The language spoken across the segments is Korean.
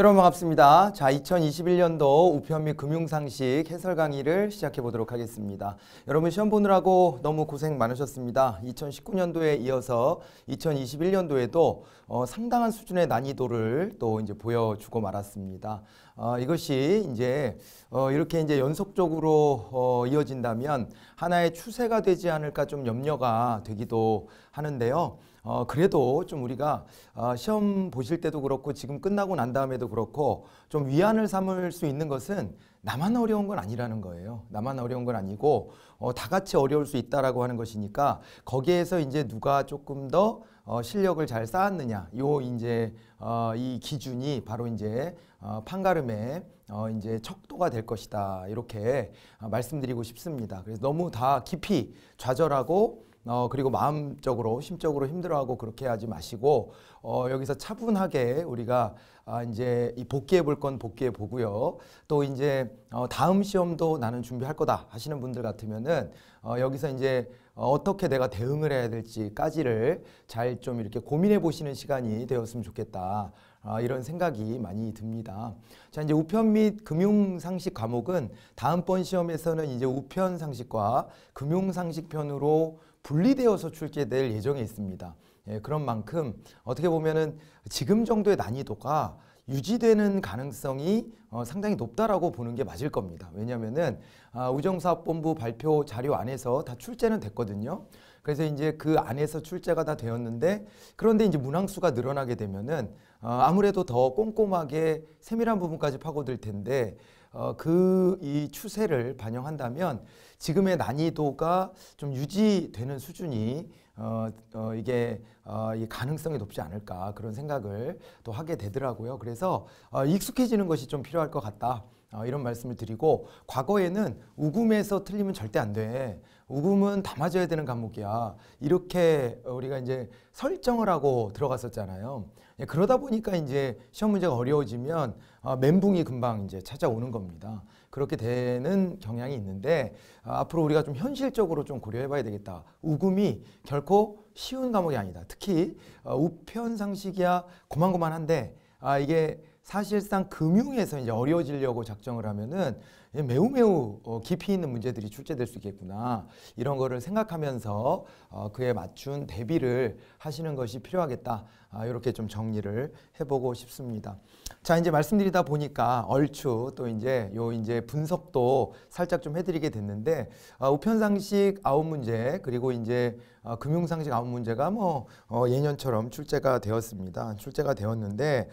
여러분 반갑습니다. 자, 2021년도 우편 및 금융상식 해설 강의를 시작해 보도록 하겠습니다. 여러분 시험 보느라고 너무 고생 많으셨습니다. 2019년도에 이어서 2021년도에도 어, 상당한 수준의 난이도를 또 이제 보여주고 말았습니다. 어, 이것이 이제 어, 이렇게 이제 연속적으로 어, 이어진다면 하나의 추세가 되지 않을까 좀 염려가 되기도 하는데요. 어, 그래도 좀 우리가 어, 시험 보실 때도 그렇고 지금 끝나고 난 다음에도 그렇고 좀 위안을 삼을 수 있는 것은 나만 어려운 건 아니라는 거예요. 나만 어려운 건 아니고 어, 다 같이 어려울 수 있다라고 하는 것이니까 거기에서 이제 누가 조금 더 어, 실력을 잘 쌓았느냐 요 이제 어, 이 기준이 바로 이제 어, 판가름의 어, 이제 척도가 될 것이다 이렇게 어, 말씀드리고 싶습니다. 그래서 너무 다 깊이 좌절하고 어, 그리고 마음적으로 심적으로 힘들어하고 그렇게 하지 마시고 어, 여기서 차분하게 우리가 아, 이제 이 복귀해 볼 건 복귀해 보고요. 또 이제 어, 다음 시험도 나는 준비할 거다 하시는 분들 같으면은 어, 여기서 이제 어, 어떻게 내가 대응을 해야 될지까지를 잘 좀 이렇게 고민해 보시는 시간이 되었으면 좋겠다. 아, 이런 생각이 많이 듭니다. 자, 이제 우편 및 금융 상식 과목은 다음번 시험에서는 이제 우편 상식과 금융 상식 편으로 분리되어서 출제될 예정에 있습니다. 예, 그런 만큼 어떻게 보면은 지금 정도의 난이도가 유지되는 가능성이 어, 상당히 높다라고 보는 게 맞을 겁니다. 왜냐하면은 아, 우정사업본부 발표 자료 안에서 다 출제는 됐거든요. 그래서 이제 그 안에서 출제가 다 되었는데 그런데 이제 문항수가 늘어나게 되면은 어, 아무래도 더 꼼꼼하게 세밀한 부분까지 파고들 텐데 어, 그 이 추세를 반영한다면 지금의 난이도가 좀 유지되는 수준이 어, 어 이게 어, 이 가능성이 높지 않을까 그런 생각을 또 하게 되더라고요. 그래서 어, 익숙해지는 것이 좀 필요할 것 같다. 어, 이런 말씀을 드리고 과거에는 우금에서 틀리면 절대 안 돼. 우금은 다 맞아야 되는 과목이야. 이렇게 우리가 이제 설정을 하고 들어갔었잖아요. 예, 그러다 보니까 이제 시험 문제가 어려워지면 어, 멘붕이 금방 이제 찾아오는 겁니다. 그렇게 되는 경향이 있는데 어, 앞으로 우리가 좀 현실적으로 좀 고려해봐야 되겠다. 우금이 결코 쉬운 과목이 아니다. 특히 어, 우편 상식이야 고만고만한데 아 이게 사실상 금융에서 이제 어려워지려고 작정을 하면은 예, 매우 매우 어, 깊이 있는 문제들이 출제될 수 있겠구나 이런 거를 생각하면서 어, 그에 맞춘 대비를 하시는 것이 필요하겠다 이렇게 아, 좀 정리를 해보고 싶습니다. 자 이제 말씀드리다 보니까 얼추 또 이제 요 이제 분석도 살짝 좀 해드리게 됐는데 아, 우편상식 아홉 문제 그리고 이제 아, 금융상식 아홉 문제가 뭐 어, 예년처럼 출제가 되었습니다. 출제가 되었는데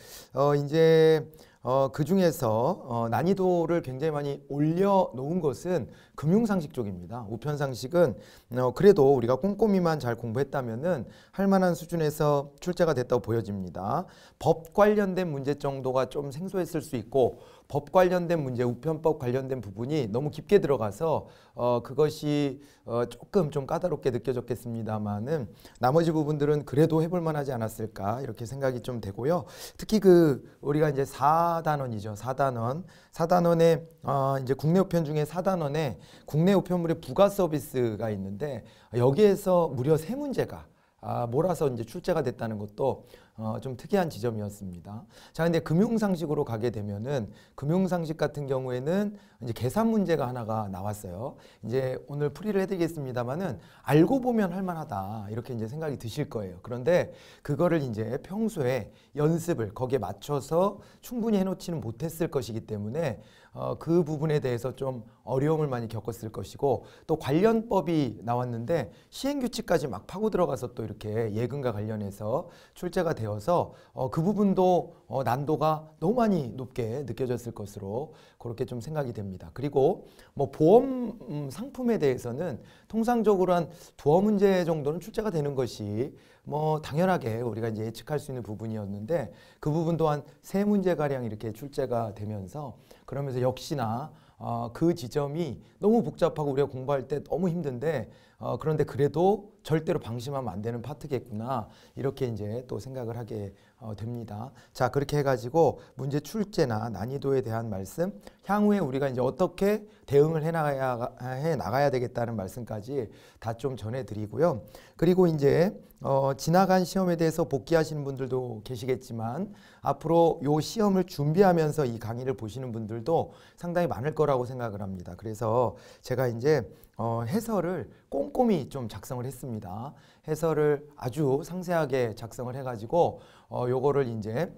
이제 어, 그 중에서 어, 난이도를 굉장히 많이 올려놓은 것은 금융상식 쪽입니다. 우편상식은 어, 그래도 우리가 꼼꼼히만 잘 공부했다면은 할 만한 수준에서 출제가 됐다고 보여집니다. 법 관련된 문제 정도가 좀 생소했을 수 있고 법 관련된 문제, 우편법 관련된 부분이 너무 깊게 들어가서 어, 그것이 어, 조금 좀 까다롭게 느껴졌겠습니다만은 나머지 부분들은 그래도 해볼 만하지 않았을까 이렇게 생각이 좀 되고요. 특히 그 우리가 이제 4단원이죠. 4단원. 4단원에 어, 이제 국내 우편 중에 4단원에 국내 우편물의 부가 서비스가 있는데 여기에서 무려 세 문제가 아, 몰아서 이제 출제가 됐다는 것도 어, 좀 특이한 지점이었습니다. 자, 근데 금융상식으로 가게 되면은 금융상식 같은 경우에는 이제 계산 문제가 하나가 나왔어요. 이제 오늘 풀이를 해드리겠습니다만은 알고 보면 할만하다 이렇게 이제 생각이 드실 거예요. 그런데 그거를 이제 평소에 연습을 거기에 맞춰서 충분히 해놓지는 못했을 것이기 때문에 어, 그 부분에 대해서 좀 어려움을 많이 겪었을 것이고 또 관련법이 나왔는데 시행규칙까지 막 파고 들어가서 또 이렇게 예금과 관련해서 출제가 되어서 어, 그 부분도 어, 난도가 너무 많이 높게 느껴졌을 것으로 그렇게 좀 생각이 됩니다. 그리고 뭐 보험 음, 상품에 대해서는 통상적으로 한 두어 문제 정도는 출제가 되는 것이 뭐 당연하게 우리가 이제 예측할 수 있는 부분이었는데 그 부분도 한 세 문제 가량 이렇게 출제가 되면서 그러면서 역시나 어, 그 지점이 너무 복잡하고 우리가 공부할 때 너무 힘든데 어, 그런데 그래도 절대로 방심하면 안 되는 파트겠구나 이렇게 이제 또 생각을 하게 어, 됩니다. 자 그렇게 해가지고 문제 출제나 난이도에 대한 말씀, 향후에 우리가 이제 어떻게 대응을 해 나가야 해 나가야 되겠다는 말씀까지 다 좀 전해드리고요. 그리고 이제 어, 지나간 시험에 대해서 복귀하시는 분들도 계시겠지만 앞으로 요 시험을 준비하면서 이 강의를 보시는 분들도 상당히 많을 거라고 생각을 합니다. 그래서 제가 이제 어, 해설을 꼼꼼히 좀 작성을 했습니다. 해설을 아주 상세하게 작성을 해가지고 어, 요거를 이제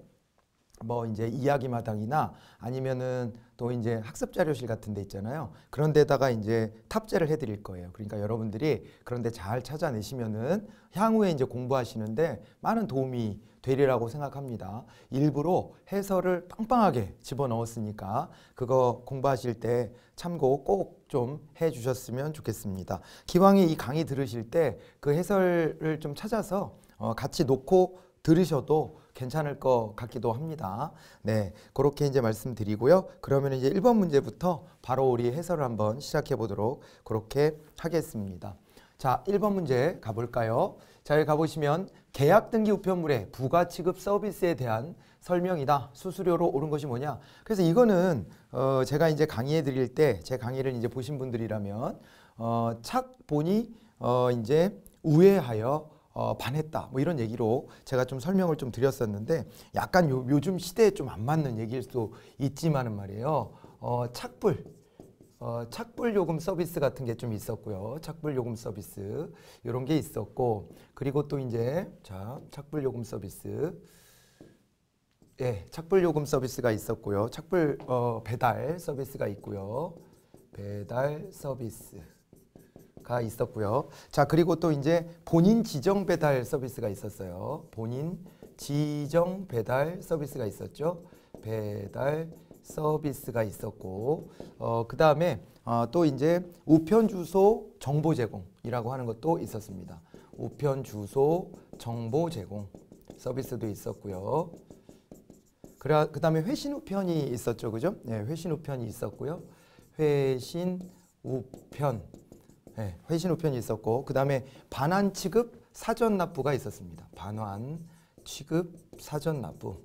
뭐 이제 이야기 마당이나 아니면은 또 이제 학습 자료실 같은 데 있잖아요. 그런 데다가 이제 탑재를 해 드릴 거예요. 그러니까 여러분들이 그런 데잘 찾아내시면은 향후에 이제 공부하시는데 많은 도움이 되리라고 생각합니다. 일부러 해설을 빵빵하게 집어넣었으니까 그거 공부하실 때 참고 꼭좀 해주셨으면 좋겠습니다. 기왕에 이 강의 들으실 때 그 해설을 좀 찾아서 어, 같이 놓고 들으셔도 괜찮을 것 같기도 합니다. 네, 그렇게 이제 말씀드리고요. 그러면 이제 1번 문제부터 바로 우리 해설을 한번 시작해 보도록 그렇게 하겠습니다. 자, 1번 문제 가볼까요? 잘 가보시면 계약 등기 우편물의 부가 취급 서비스에 대한 설명이다. 수수료로 오른 것이 뭐냐. 그래서 이거는 어 제가 이제 강의해 드릴 때 제 강의를 이제 보신 분들이라면 어 착본이 어 이제 우회하여 어, 반했다 뭐 이런 얘기로 제가 좀 설명을 좀 드렸었는데 약간 요, 요즘 시대에 좀 안 맞는 얘기일 수도 있지만은 말이에요 어, 착불 어, 착불 요금 서비스 같은 게 좀 있었고요 착불 요금 서비스 이런 게 있었고 그리고 또 이제 자 착불 요금 서비스 예, 착불 요금 서비스가 있었고요. 착불 어, 배달 서비스가 있고요. 배달 서비스가 있었고요. 자, 그리고 또 이제 본인 지정 배달 서비스가 있었어요. 본인 지정 배달 서비스가 있었죠. 배달 서비스가 있었고 어, 그 다음에 어, 아, 또 이제 우편 주소 정보 제공이라고 하는 것도 있었습니다. 우편 주소 정보 제공 서비스도 있었고요. 그 다음에 회신 우편이 있었죠. 그죠? 네, 회신 우편이 있었고요. 회신 우편. 네, 회신 우편이 있었고 그 다음에 반환 취급 사전 납부가 있었습니다. 반환 취급 사전 납부.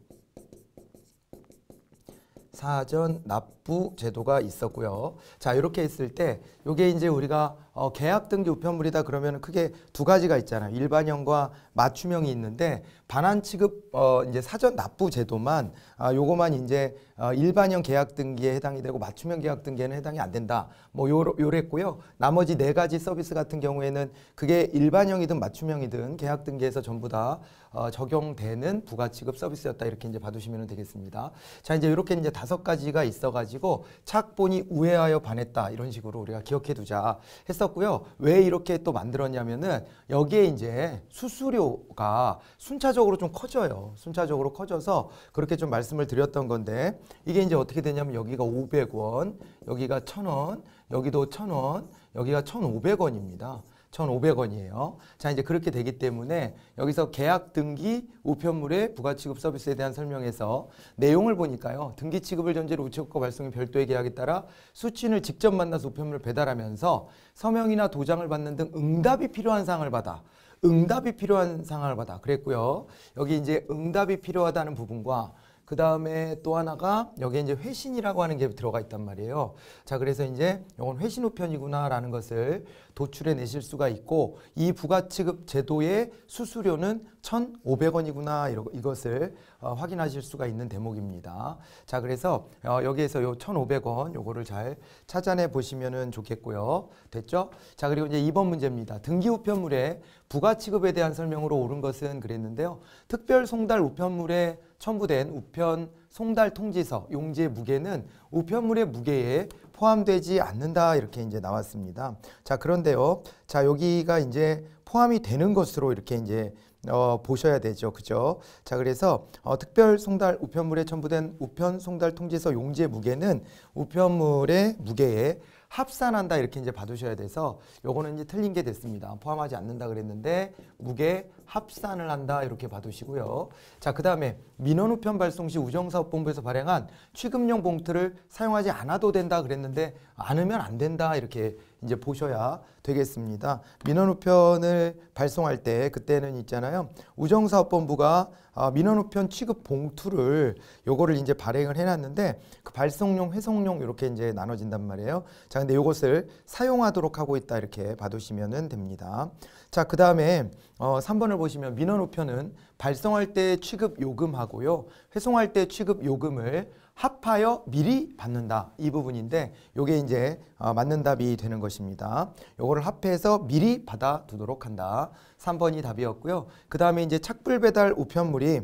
사전 납부. 부 제도가 있었고요. 자 이렇게 있을 때 이게 이제 우리가 어, 계약 등기 우편물이다 그러면 크게 두 가지가 있잖아요. 일반형과 맞춤형이 있는데 반환 취급 어, 이제 사전 납부 제도만 아, 요거만 이제 어, 일반형 계약 등기에 해당이 되고 맞춤형 계약 등기에는 해당이 안 된다. 뭐 요러, 요랬고요. 나머지 네 가지 서비스 같은 경우에는 그게 일반형이든 맞춤형이든 계약 등기에서 전부 다 어, 적용되는 부가 취급 서비스였다 이렇게 이제 봐두시면 되겠습니다. 자 이제 이렇게 이제 다섯 가지가 있어가지고. 가지고 착본이 우회하여 반했다 이런 식으로 우리가 기억해두자 했었고요. 왜 이렇게 또 만들었냐면은 여기에 이제 수수료가 순차적으로 좀 커져요. 순차적으로 커져서 그렇게 좀 말씀을 드렸던 건데 이게 이제 어떻게 되냐면 여기가 500원, 여기가 1000원, 여기도 1000원, 여기가 1,500원입니다. 1,500원이에요. 자, 이제 그렇게 되기 때문에 여기서 계약 등기 우편물의 부가 취급 서비스에 대한 설명에서 내용을 보니까요. 등기 취급을 전제로 우체국과 발송인 별도의 계약에 따라 수취인을 직접 만나서 우편물을 배달하면서 서명이나 도장을 받는 등 응답이 필요한 사항을 받아 응답이 필요한 상황을 받아 그랬고요. 여기 이제 응답이 필요하다는 부분과 그 다음에 또 하나가 여기에 이제 회신이라고 하는 게 들어가 있단 말이에요. 자, 그래서 이제 이건 회신 우편이구나라는 것을 도출해 내실 수가 있고 이 부가치급 제도의 수수료는 1,500원이구나 이것을 어, 확인하실 수가 있는 대목입니다. 자 그래서 어, 여기에서 요 1,500원 요거를 잘 찾아내 보시면은 좋겠고요. 됐죠? 자 그리고 이제 2번 문제입니다. 등기 우편물에 부가치급에 대한 설명으로 옳은 것은 그랬는데요. 특별 송달 우편물에 첨부된 우편 송달 통지서 용지의 무게는 우편물의 무게에 포함되지 않는다 이렇게 이제 나왔습니다. 자 그런데요, 자 여기가 이제 포함이 되는 것으로 이렇게 이제 어, 보셔야 되죠. 그죠? 자, 그래서 어, 특별 송달 우편물에 첨부된 우편 송달 통지서 용지의 무게는 우편물의 무게에 합산한다 이렇게 이제 봐두셔야 돼서 요거는 이제 틀린 게 됐습니다. 포함하지 않는다 그랬는데 무게 합산을 한다 이렇게 봐두시고요. 자, 그 다음에 민원 우편 발송 시 우정사업본부에서 발행한 취급용 봉투를 사용하지 않아도 된다 그랬는데 않으면 안 된다 이렇게 이제 보셔야 되겠습니다. 민원 우편을 발송할 때 그때는 있잖아요. 우정사업본부가 아, 민원 우편 취급 봉투를 요거를 이제 발행을 해놨는데 그 발송용, 회송용 이렇게 이제 나눠진단 말이에요. 자, 근데 요것을 사용하도록 하고 있다 이렇게 봐두시면 됩니다. 자, 그 다음에 어, 3번을 보시면 민원 우편은 발송할 때 취급 요금하고요. 회송할 때 취급 요금을 합하여 미리 받는다 이 부분인데 요게 이제 어, 맞는 답이 되는 것입니다. 요거를 합해서 미리 받아 두도록 한다. 3번이 답이었고요. 그 다음에 이제 착불 배달 우편물이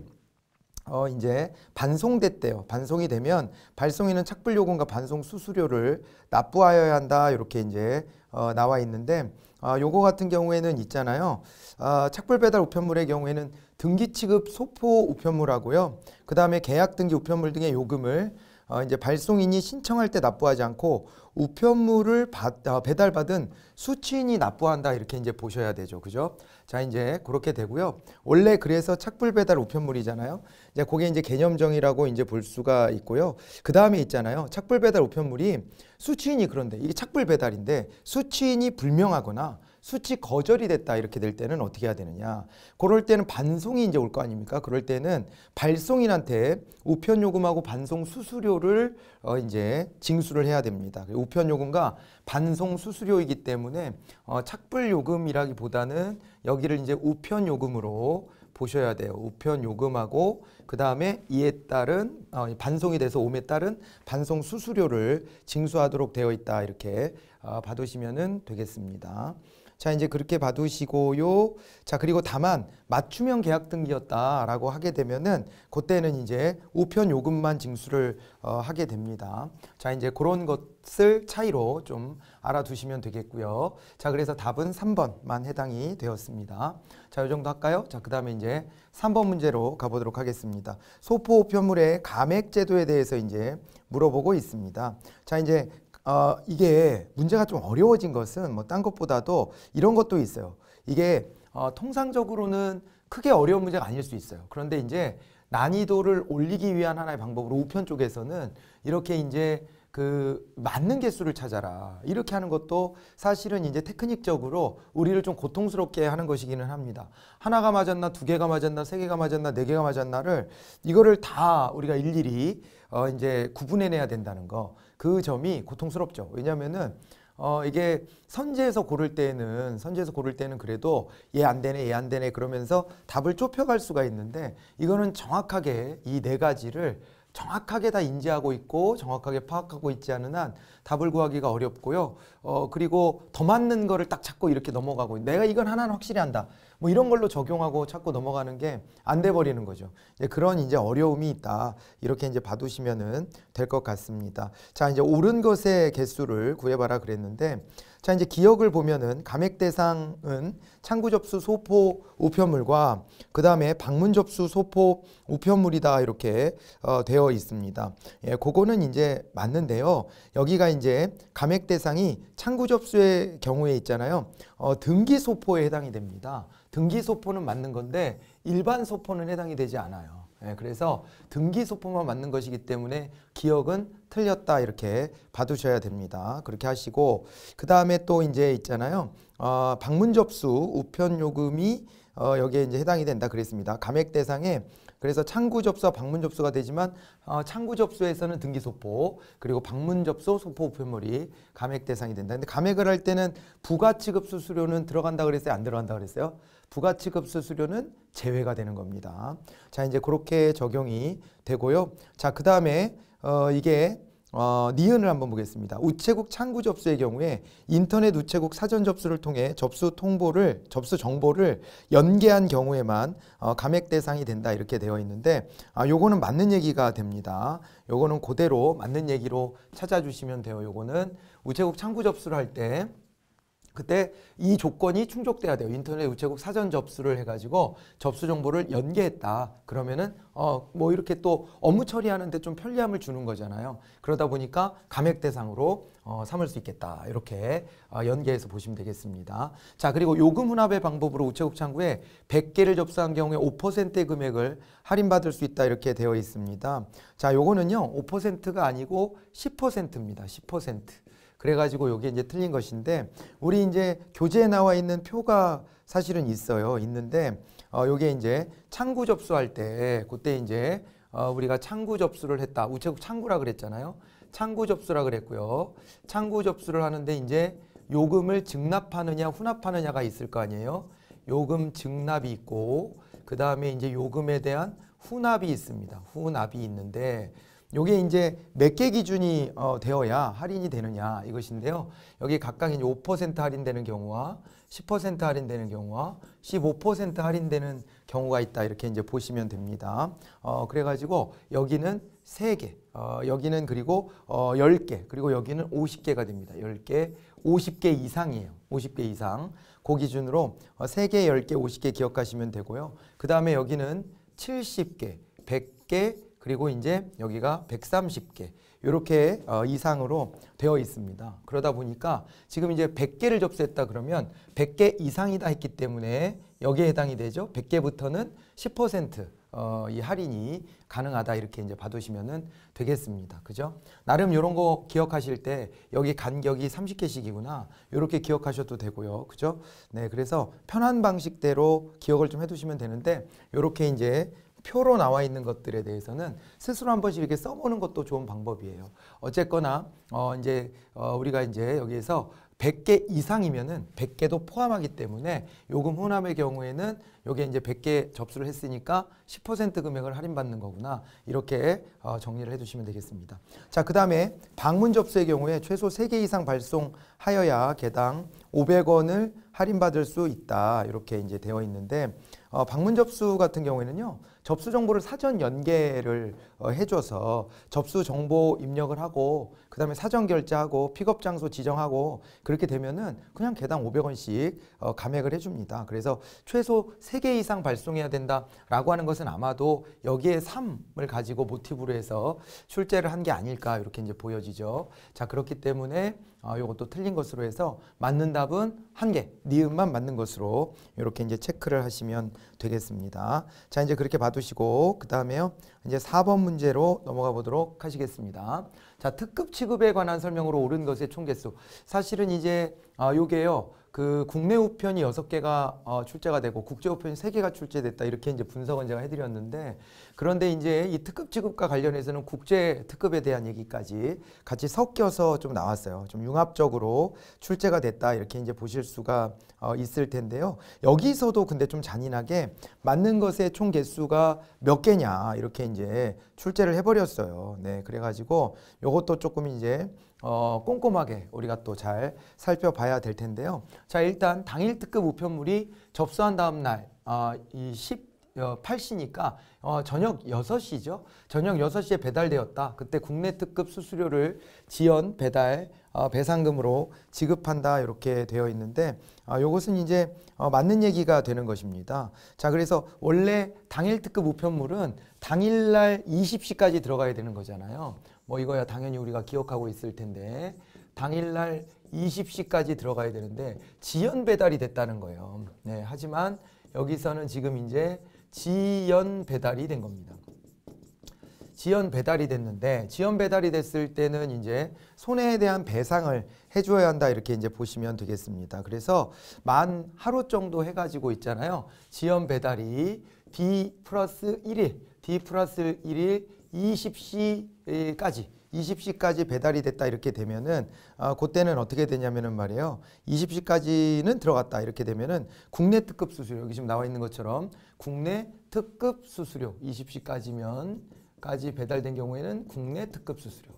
어 이제 반송됐대요. 반송이 되면 발송에는 착불 요금과 반송 수수료를 납부하여야 한다. 이렇게 이제 어 나와 있는데 어 요거 같은 경우에는 있잖아요. 어 착불 배달 우편물의 경우에는 등기 취급 소포 우편물하고요. 그 다음에 계약 등기 우편물 등의 요금을 어, 이제 발송인이 신청할 때 납부하지 않고 우편물을 받, 어, 배달받은 수취인이 납부한다 이렇게 이제 보셔야 되죠. 그죠? 자, 이제 그렇게 되고요. 원래 그래서 착불 배달 우편물이잖아요. 이제 그게 이제 개념 정의라고 이제 볼 수가 있고요. 그다음에 있잖아요. 착불 배달 우편물이 수취인이 그런데 이게 착불 배달인데 수취인이 불명하거나 수치 거절이 됐다 이렇게 될 때는 어떻게 해야 되느냐. 그럴 때는 반송이 이제 올 거 아닙니까? 그럴 때는 발송인한테 우편 요금하고 반송 수수료를 어 이제 징수를 해야 됩니다. 그 우편 요금과 반송 수수료이기 때문에 어 착불 요금이라기보다는 여기를 이제 우편 요금으로 보셔야 돼요. 우편 요금하고 그 다음에 이에 따른 어, 반송이 돼서 옴에 따른 반송 수수료를 징수하도록 되어 있다 이렇게 어, 봐두시면 되겠습니다. 자, 이제 그렇게 봐두시고요. 자, 그리고 다만 맞춤형 계약 등기였다라고 하게 되면은 그때는 이제 우편 요금만 징수를 어, 하게 됩니다. 자, 이제 그런 것을 차이로 좀 알아두시면 되겠고요. 자, 그래서 답은 3번만 해당이 되었습니다. 자, 요 정도 할까요? 자, 그 다음에 이제 3번 문제로 가보도록 하겠습니다. 소포 우편물의 감액 제도에 대해서 이제 물어보고 있습니다. 자, 이제 어, 이게 문제가 좀 어려워진 것은 뭐 딴 것보다도 이런 것도 있어요. 이게 어, 통상적으로는 크게 어려운 문제가 아닐 수 있어요. 그런데 이제 난이도를 올리기 위한 하나의 방법으로 우편 쪽에서는 이렇게 이제 그 맞는 개수를 찾아라 이렇게 하는 것도 사실은 이제 테크닉적으로 우리를 좀 고통스럽게 하는 것이기는 합니다 하나가 맞았나 두 개가 맞았나 세 개가 맞았나 네 개가 맞았나를 이거를 다 우리가 일일이 어 이제 구분해내야 된다는 거그 점이 고통스럽죠. 왜냐면은 어 이게 선제에서 고를 때는 선제에서 고를 때는 그래도 얘 안 되네 얘 안 되네 그러면서 답을 좁혀갈 수가 있는데 이거는 정확하게 이 네 가지를 정확하게 다 인지하고 있고 정확하게 파악하고 있지 않은 한 답을 구하기가 어렵고요. 어 그리고 더 맞는 거를 딱 찾고 이렇게 넘어가고 내가 이건 하나는 확실히 한다. 뭐 이런 걸로 적용하고 자꾸 넘어가는 게 안 돼 버리는 거죠. 이제 그런 이제 어려움이 있다. 이렇게 이제 봐두시면은 될 것 같습니다. 자, 이제 옳은 것의 개수를 구해봐라 그랬는데 자, 이제 기억을 보면은 감액 대상은 창구 접수 소포 우편물과 그 다음에 방문 접수 소포 우편물이다 이렇게 어, 되어 있습니다. 예, 그거는 이제 맞는데요. 여기가 이제 감액 대상이 창구 접수의 경우에 있잖아요. 어, 등기 소포에 해당이 됩니다. 등기 소포는 맞는 건데 일반 소포는 해당이 되지 않아요. 예, 그래서 등기 소포만 맞는 것이기 때문에 기억은 틀렸다 이렇게 봐두셔야 됩니다. 그렇게 하시고 그 다음에 또 이제 있잖아요. 어, 방문 접수 우편 요금이 어, 여기에 이제 해당이 된다 그랬습니다. 감액 대상에 그래서 창구 접수와 방문 접수가 되지만 어, 창구 접수에서는 등기 소포 그리고 방문 접수 소포 우편물이 감액 대상이 된다. 근데 감액을 할 때는 부가치급 수수료는 들어간다 그랬어요? 안 들어간다 그랬어요? 부가치급수 수료는 제외가 되는 겁니다. 자, 이제 그렇게 적용이 되고요. 자, 그 다음에 어, 이게 어, 니은을 한번 보겠습니다. 우체국 창구 접수의 경우에 인터넷 우체국 사전 접수를 통해 접수 통보를 접수 정보를 연계한 경우에만 어, 감액 대상이 된다 이렇게 되어 있는데 아, 요거는 맞는 얘기가 됩니다. 요거는 그대로 맞는 얘기로 찾아주시면 돼요. 요거는 우체국 창구 접수를 할때 그때 이 조건이 충족돼야 돼요. 인터넷 우체국 사전 접수를 해가지고 접수 정보를 연계했다. 그러면은 어뭐 이렇게 또 업무 처리하는데 좀 편리함을 주는 거잖아요. 그러다 보니까 감액 대상으로 어 삼을 수 있겠다. 이렇게 어 연계해서 보시면 되겠습니다. 자 그리고 요금 혼합의 방법으로 우체국 창구에 100개를 접수한 경우에 5%의 금액을 할인받을 수 있다. 이렇게 되어 있습니다. 자 요거는요 5%가 아니고 10%입니다. 10%. 그래가지고 이게 이제 틀린 것인데 우리 이제 교재에 나와 있는 표가 사실은 있어요. 있는데 어, 요게 이제 창구 접수할 때 그때 이제 어, 우리가 창구 접수를 했다. 우체국 창구라 그랬잖아요. 창구 접수라 그랬고요. 창구 접수를 하는데 이제 요금을 증납하느냐 혼납하느냐가 있을 거 아니에요. 요금 증납이 있고 그 다음에 이제 요금에 대한 후납이 있습니다. 후납이 있는데 요게 이제 몇 개 기준이 어, 되어야 할인이 되느냐 이것인데요. 여기 각각 이제 5% 할인되는 경우와 10% 할인되는 경우와 15% 할인되는 경우가 있다 이렇게 이제 보시면 됩니다. 어, 그래가지고 여기는 3개, 어, 여기는 그리고 어, 10개, 그리고 여기는 50개가 됩니다. 10개, 50개 이상이에요. 50개 이상. 그 기준으로 어, 3개, 10개, 50개 기억하시면 되고요. 그 다음에 여기는 70개, 100개, 그리고 이제 여기가 130개 이렇게 어, 이상으로 되어 있습니다. 그러다 보니까 지금 이제 100개를 접수했다 그러면 100개 이상이다 했기 때문에 여기에 해당이 되죠. 100개부터는 10% 어, 이 할인이 가능하다 이렇게 이제 봐두시면 되겠습니다. 그죠? 나름 이런 거 기억하실 때 여기 간격이 30개씩이구나 이렇게 기억하셔도 되고요. 그죠? 네, 그래서 편한 방식대로 기억을 좀 해두시면 되는데 이렇게 이제 표로 나와 있는 것들에 대해서는 스스로 한 번씩 이렇게 써보는 것도 좋은 방법이에요. 어쨌거나 어 이제 어 우리가 이제 여기에서 100개 이상이면은 100개도 포함하기 때문에 요금 혼합의 경우에는 요게 이제 100개 접수를 했으니까 10% 금액을 할인받는 거구나. 이렇게 어 정리를 해 두시면 되겠습니다. 자, 그다음에 방문 접수의 경우에 최소 3개 이상 발송하여야 개당 500원을 할인받을 수 있다. 이렇게 이제 되어 있는데 어 방문 접수 같은 경우에는요. 접수 정보를 사전 연계를 어, 해줘서 접수 정보 입력을 하고 그 다음에 사전 결제하고 픽업 장소 지정하고 그렇게 되면은 그냥 개당 500원씩 어, 감액을 해줍니다. 그래서 최소 3개 이상 발송해야 된다라고 하는 것은 아마도 여기에 3을 가지고 모티브로 해서 출제를 한 게 아닐까 이렇게 이제 보여지죠. 자 그렇기 때문에 어, 이것도 틀린 것으로 해서 맞는 답은 1 개, 니은만 맞는 것으로 이렇게 이제 체크를 하시면 되겠습니다. 자, 이제 그렇게 봐두시고 그 다음에요. 이제 4번 문제로 넘어가 보도록 하시겠습니다. 자, 특급 취급에 관한 설명으로 옳은 것의 총개수. 사실은 이제 아, 요게요. 그 국내 우편이 여섯 개가 어, 출제가 되고 국제 우편이 세 개가 출제됐다 이렇게 이제 분석은 제가 해드렸는데 그런데 이제 이 특급 지급과 관련해서는 국제 특급에 대한 얘기까지 같이 섞여서 좀 나왔어요. 좀 융합적으로 출제가 됐다 이렇게 이제 보실 수가 어, 있을 텐데요. 여기서도 근데 좀 잔인하게 맞는 것의 총 개수가 몇 개냐 이렇게 이제 출제를 해버렸어요. 네, 그래가지고 요것도 조금 이제 어, 꼼꼼하게 우리가 또 잘 살펴봐야 될 텐데요. 자, 일단 당일 특급 우편물이 접수한 다음 날, 어, 이1 8시니까 어, 어, 저녁 6시죠. 저녁 6시에 배달되었다. 그때 국내 특급 수수료를 지연 배달 어, 배상금으로 지급한다 이렇게 되어 있는데 어, 이것은 이제 어, 맞는 얘기가 되는 것입니다. 자 그래서 원래 당일 특급 우편물은 당일날 20시까지 들어가야 되는 거잖아요. 뭐 이거야 당연히 우리가 기억하고 있을 텐데 당일날 20시까지 들어가야 되는데 지연 배달이 됐다는 거예요. 네, 하지만 여기서는 지금 이제 지연 배달이 된 겁니다. 지연 배달이 됐는데 지연 배달이 됐을 때는 이제 손해에 대한 배상을 해줘야 한다 이렇게 이제 보시면 되겠습니다. 그래서 만 하루 정도 해가지고 있잖아요. 지연 배달이 D 플러스 1일, D 플러스 1일 20시 20시까지 20시까지 배달이 됐다 이렇게 되면은 아, 그때는 어떻게 되냐면은 말이에요. 20시까지는 들어갔다 이렇게 되면은 국내 특급 수수료 여기 지금 나와 있는 것처럼 국내 특급 수수료 20시까지면 까지 배달된 경우에는 국내 특급 수수료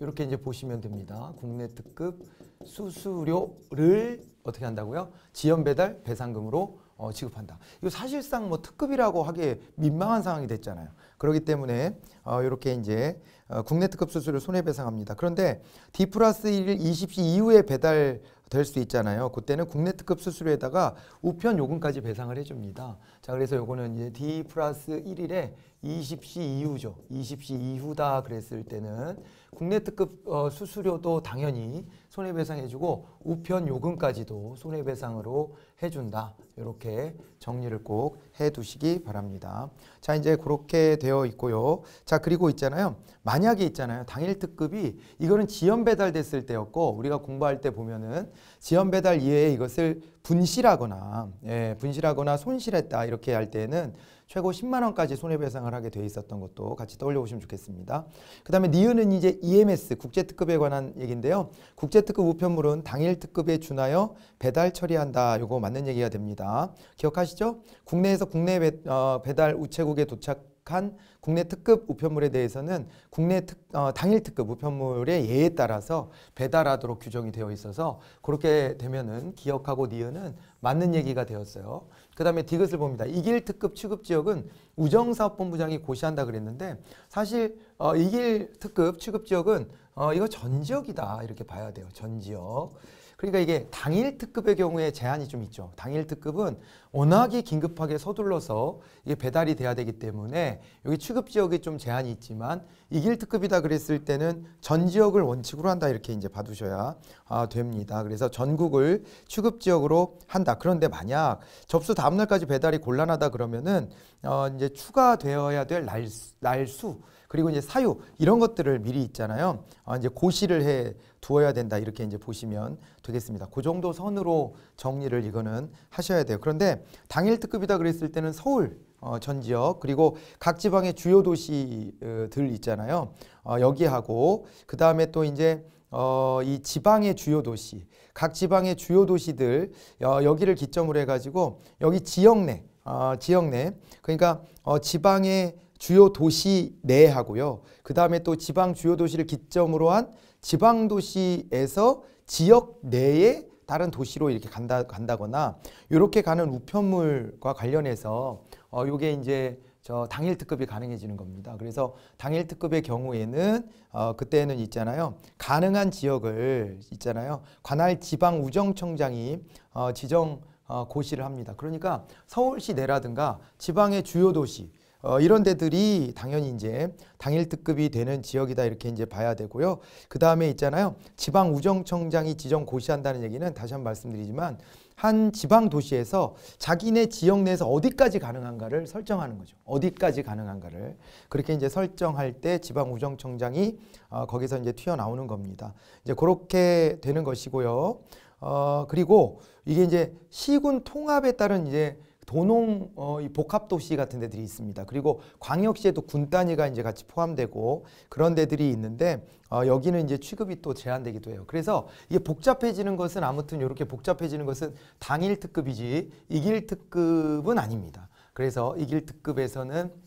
이렇게 이제 보시면 됩니다. 국내 특급 수수료를 어떻게 한다고요? 지연 배달 배상금으로 어, 지급한다. 이거 사실상 뭐 특급이라고 하기에 민망한 상황이 됐잖아요. 그렇기 때문에 어, 이렇게 이제 어, 국내 특급 수수료 손해배상합니다. 그런데 D 플러스 1 20시 이후에 배달 될수 있잖아요. 그때는 국내 특급 수수료에다가 우편 요금까지 배상을 해줍니다. 자, 그래서 요거는 이제 D 플러스 1일에 20시 이후죠. 20시 이후다 그랬을 때는 국내 특급 어, 수수료도 당연히 손해배상해주고 우편 요금까지도 손해배상으로 해준다. 이렇게 정리를 꼭 해두시기 바랍니다. 자 이제 그렇게 되어 있고요. 자 그리고 있잖아요. 만약에 있잖아요. 당일 특급이 이거는 지연 배달됐을 때였고 우리가 공부할 때 보면은 지연 배달 이외에 이것을 분실하거나 예, 분실하거나 손실했다 이렇게 할 때는 최고 10만 원까지 손해배상을 하게 돼 있었던 것도 같이 떠올려 보시면 좋겠습니다. 그 다음에 니은은 이제 EMS 국제특급에 관한 얘기인데요. 국제특급 우편물은 당일 특급에 준하여 배달 처리한다. 이거 맞는 얘기가 됩니다. 기억하시죠? 국내에서 국내 배, 어, 배달 우체국에 도착 특한 국내 특급 우편물에 대해서는 국내 특, 어, 당일 특급 우편물의 예에 따라서 배달하도록 규정이 되어 있어서 그렇게 되면은 기억하고 니은은 맞는 얘기가 되었어요. 그 다음에 디귿을 봅니다. 이길 특급 취급 지역은 우정사업본부장이 고시한다 그랬는데 사실 어, 이길 특급 취급 지역은 어, 이거 전 지역이다 이렇게 봐야 돼요. 전 지역. 그러니까 이게 당일 특급의 경우에 제한이 좀 있죠. 당일 특급은 워낙에 긴급하게 서둘러서 이게 배달이 돼야 되기 때문에 여기 취급 지역에 좀 제한이 있지만 이길 특급이다 그랬을 때는 전 지역을 원칙으로 한다 이렇게 이제 봐두셔야 아, 됩니다. 그래서 전국을 취급 지역으로 한다. 그런데 만약 접수 다음 날까지 배달이 곤란하다 그러면은 어, 이제 추가되어야 될날날수 그리고 이제 사유 이런 것들을 미리 있잖아요. 아, 이제 고시를 해 두어야 된다 이렇게 이제 보시면 되겠습니다. 그 정도 선으로 정리를 이거는 하셔야 돼요. 그런데 당일 특급이다 그랬을 때는 서울 어, 전 지역 그리고 각 지방의 주요 도시들 어, 있잖아요. 어, 여기하고 그 다음에 또 이제 어, 이 지방의 주요 도시 각 지방의 주요 도시들 어, 여기를 기점으로 해가지고 여기 지역 내 어, 지역 내 그러니까 어, 지방의 주요 도시 내 하고요. 그 다음에 또 지방 주요 도시를 기점으로 한 지방 도시에서 지역 내에 다른 도시로 이렇게 간다, 간다거나 이렇게 가는 우편물과 관련해서 어, 요게 이제 저 당일 특급이 가능해지는 겁니다. 그래서 당일 특급의 경우에는 어, 그때는 있잖아요. 가능한 지역을 있잖아요. 관할 지방 우정청장이 어, 지정 어, 고시를 합니다. 그러니까 서울시 내라든가 지방의 주요 도시 어, 이런 데들이 당연히 이제 당일 특급이 되는 지역이다 이렇게 이제 봐야 되고요. 그 다음에 있잖아요. 지방 우정청장이 지정 고시한다는 얘기는 다시 한 번 말씀드리지만 한 지방 도시에서 자기네 지역 내에서 어디까지 가능한가를 설정하는 거죠. 어디까지 가능한가를 그렇게 이제 설정할 때 지방 우정청장이 어, 거기서 이제 튀어나오는 겁니다. 이제 그렇게 되는 것이고요. 어, 그리고 이게 이제 시군 통합에 따른 이제 도농 어, 이 복합 도시 같은 데들이 있습니다. 그리고 광역시에도 군 단위가 이제 같이 포함되고 그런 데들이 있는데 어, 여기는 이제 취급이 또 제한되기도 해요. 그래서 이게 복잡해지는 것은 아무튼 이렇게 복잡해지는 것은 당일 특급이지 이길 특급은 아닙니다. 그래서 이길 특급에서는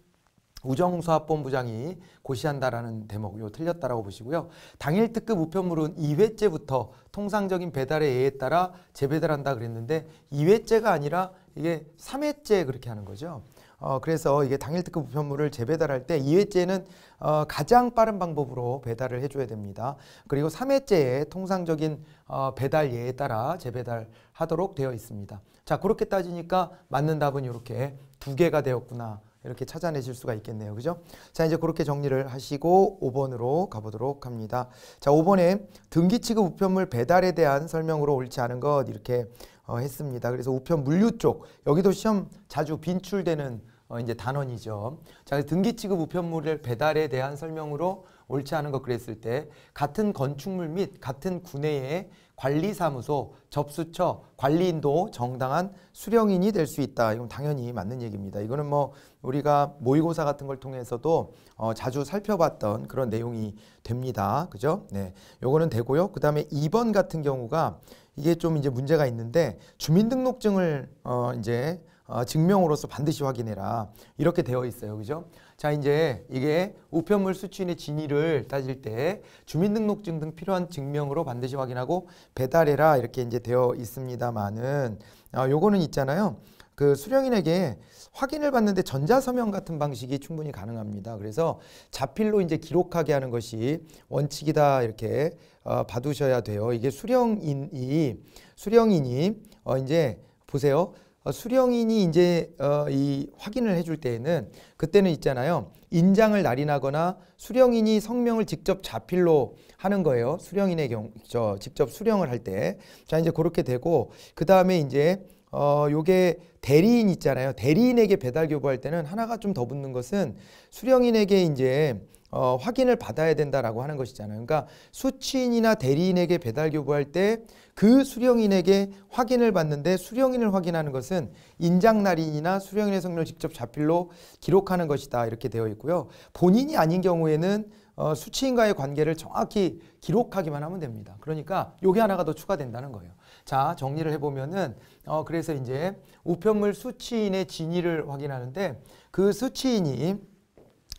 우정수학본부장이 고시한다라는 대목 요 틀렸다라고 보시고요. 당일 특급 우편물은 2회째부터 통상적인 배달의 예에 따라 재배달한다 그랬는데 2회째가 아니라 이게 3회째 그렇게 하는 거죠. 어, 그래서 이게 당일 특급 우편물을 재배달할 때 2회째는 어, 가장 빠른 방법으로 배달을 해줘야 됩니다. 그리고 3회째에 통상적인 어, 배달 예에 따라 재배달하도록 되어 있습니다. 자 그렇게 따지니까 맞는 답은 이렇게 두 개가 되었구나. 이렇게 찾아내실 수가 있겠네요. 그죠? 자, 이제 그렇게 정리를 하시고 5번으로 가보도록 합니다. 자, 5번에 등기취급 우편물 배달에 대한 설명으로 옳지 않은 것 이렇게 어, 했습니다. 그래서 우편 물류 쪽 여기도 시험 자주 빈출되는 어, 이제 단원이죠. 자, 등기 취급 우편물의 배달에 대한 설명으로 옳지 않은 것 그랬을 때 같은 건축물 및 같은 구내에 관리사무소, 접수처, 관리인도 정당한 수령인이 될 수 있다. 이건 당연히 맞는 얘기입니다. 이거는 뭐 우리가 모의고사 같은 걸 통해서도 어, 자주 살펴봤던 그런 내용이 됩니다. 그죠? 네. 요거는 되고요. 그 다음에 2번 같은 경우가 이게 좀 이제 문제가 있는데 주민등록증을 어 이제 어 증명으로서 반드시 확인해라 이렇게 되어 있어요, 그죠? 자 이제 이게 우편물 수취인의 진위를 따질 때 주민등록증 등 필요한 증명으로 반드시 확인하고 배달해라 이렇게 이제 되어 있습니다만은 아 요거는 있잖아요. 그 수령인에게 확인을 받는데 전자서명 같은 방식이 충분히 가능합니다. 그래서 자필로 이제 기록하게 하는 것이 원칙이다 이렇게 어, 받으셔야 돼요. 이게 수령인이 수령인이 어, 이제 보세요. 어, 수령인이 이제 어, 이 확인을 해줄 때에는 그때는 있잖아요. 인장을 날인하거나 수령인이 성명을 직접 자필로 하는 거예요. 수령인의 경우 저 직접 수령을 할 때. 자, 이제 그렇게 되고 그다음에 이제 어 요게 대리인 있잖아요. 대리인에게 배달 교부할 때는 하나가 좀 더 붙는 것은 수령인에게 이제 어, 확인을 받아야 된다라고 하는 것이잖아요. 그러니까 수취인이나 대리인에게 배달 교부할 때 그 수령인에게 확인을 받는데 수령인을 확인하는 것은 인장날인이나 수령인의 성명을 직접 자필로 기록하는 것이다 이렇게 되어 있고요. 본인이 아닌 경우에는 어, 수취인과의 관계를 정확히 기록하기만 하면 됩니다. 그러니까 요게 하나가 더 추가된다는 거예요. 자 정리를 해보면은 어, 그래서 이제 우편물 수취인의 진위를 확인하는데 그 수취인이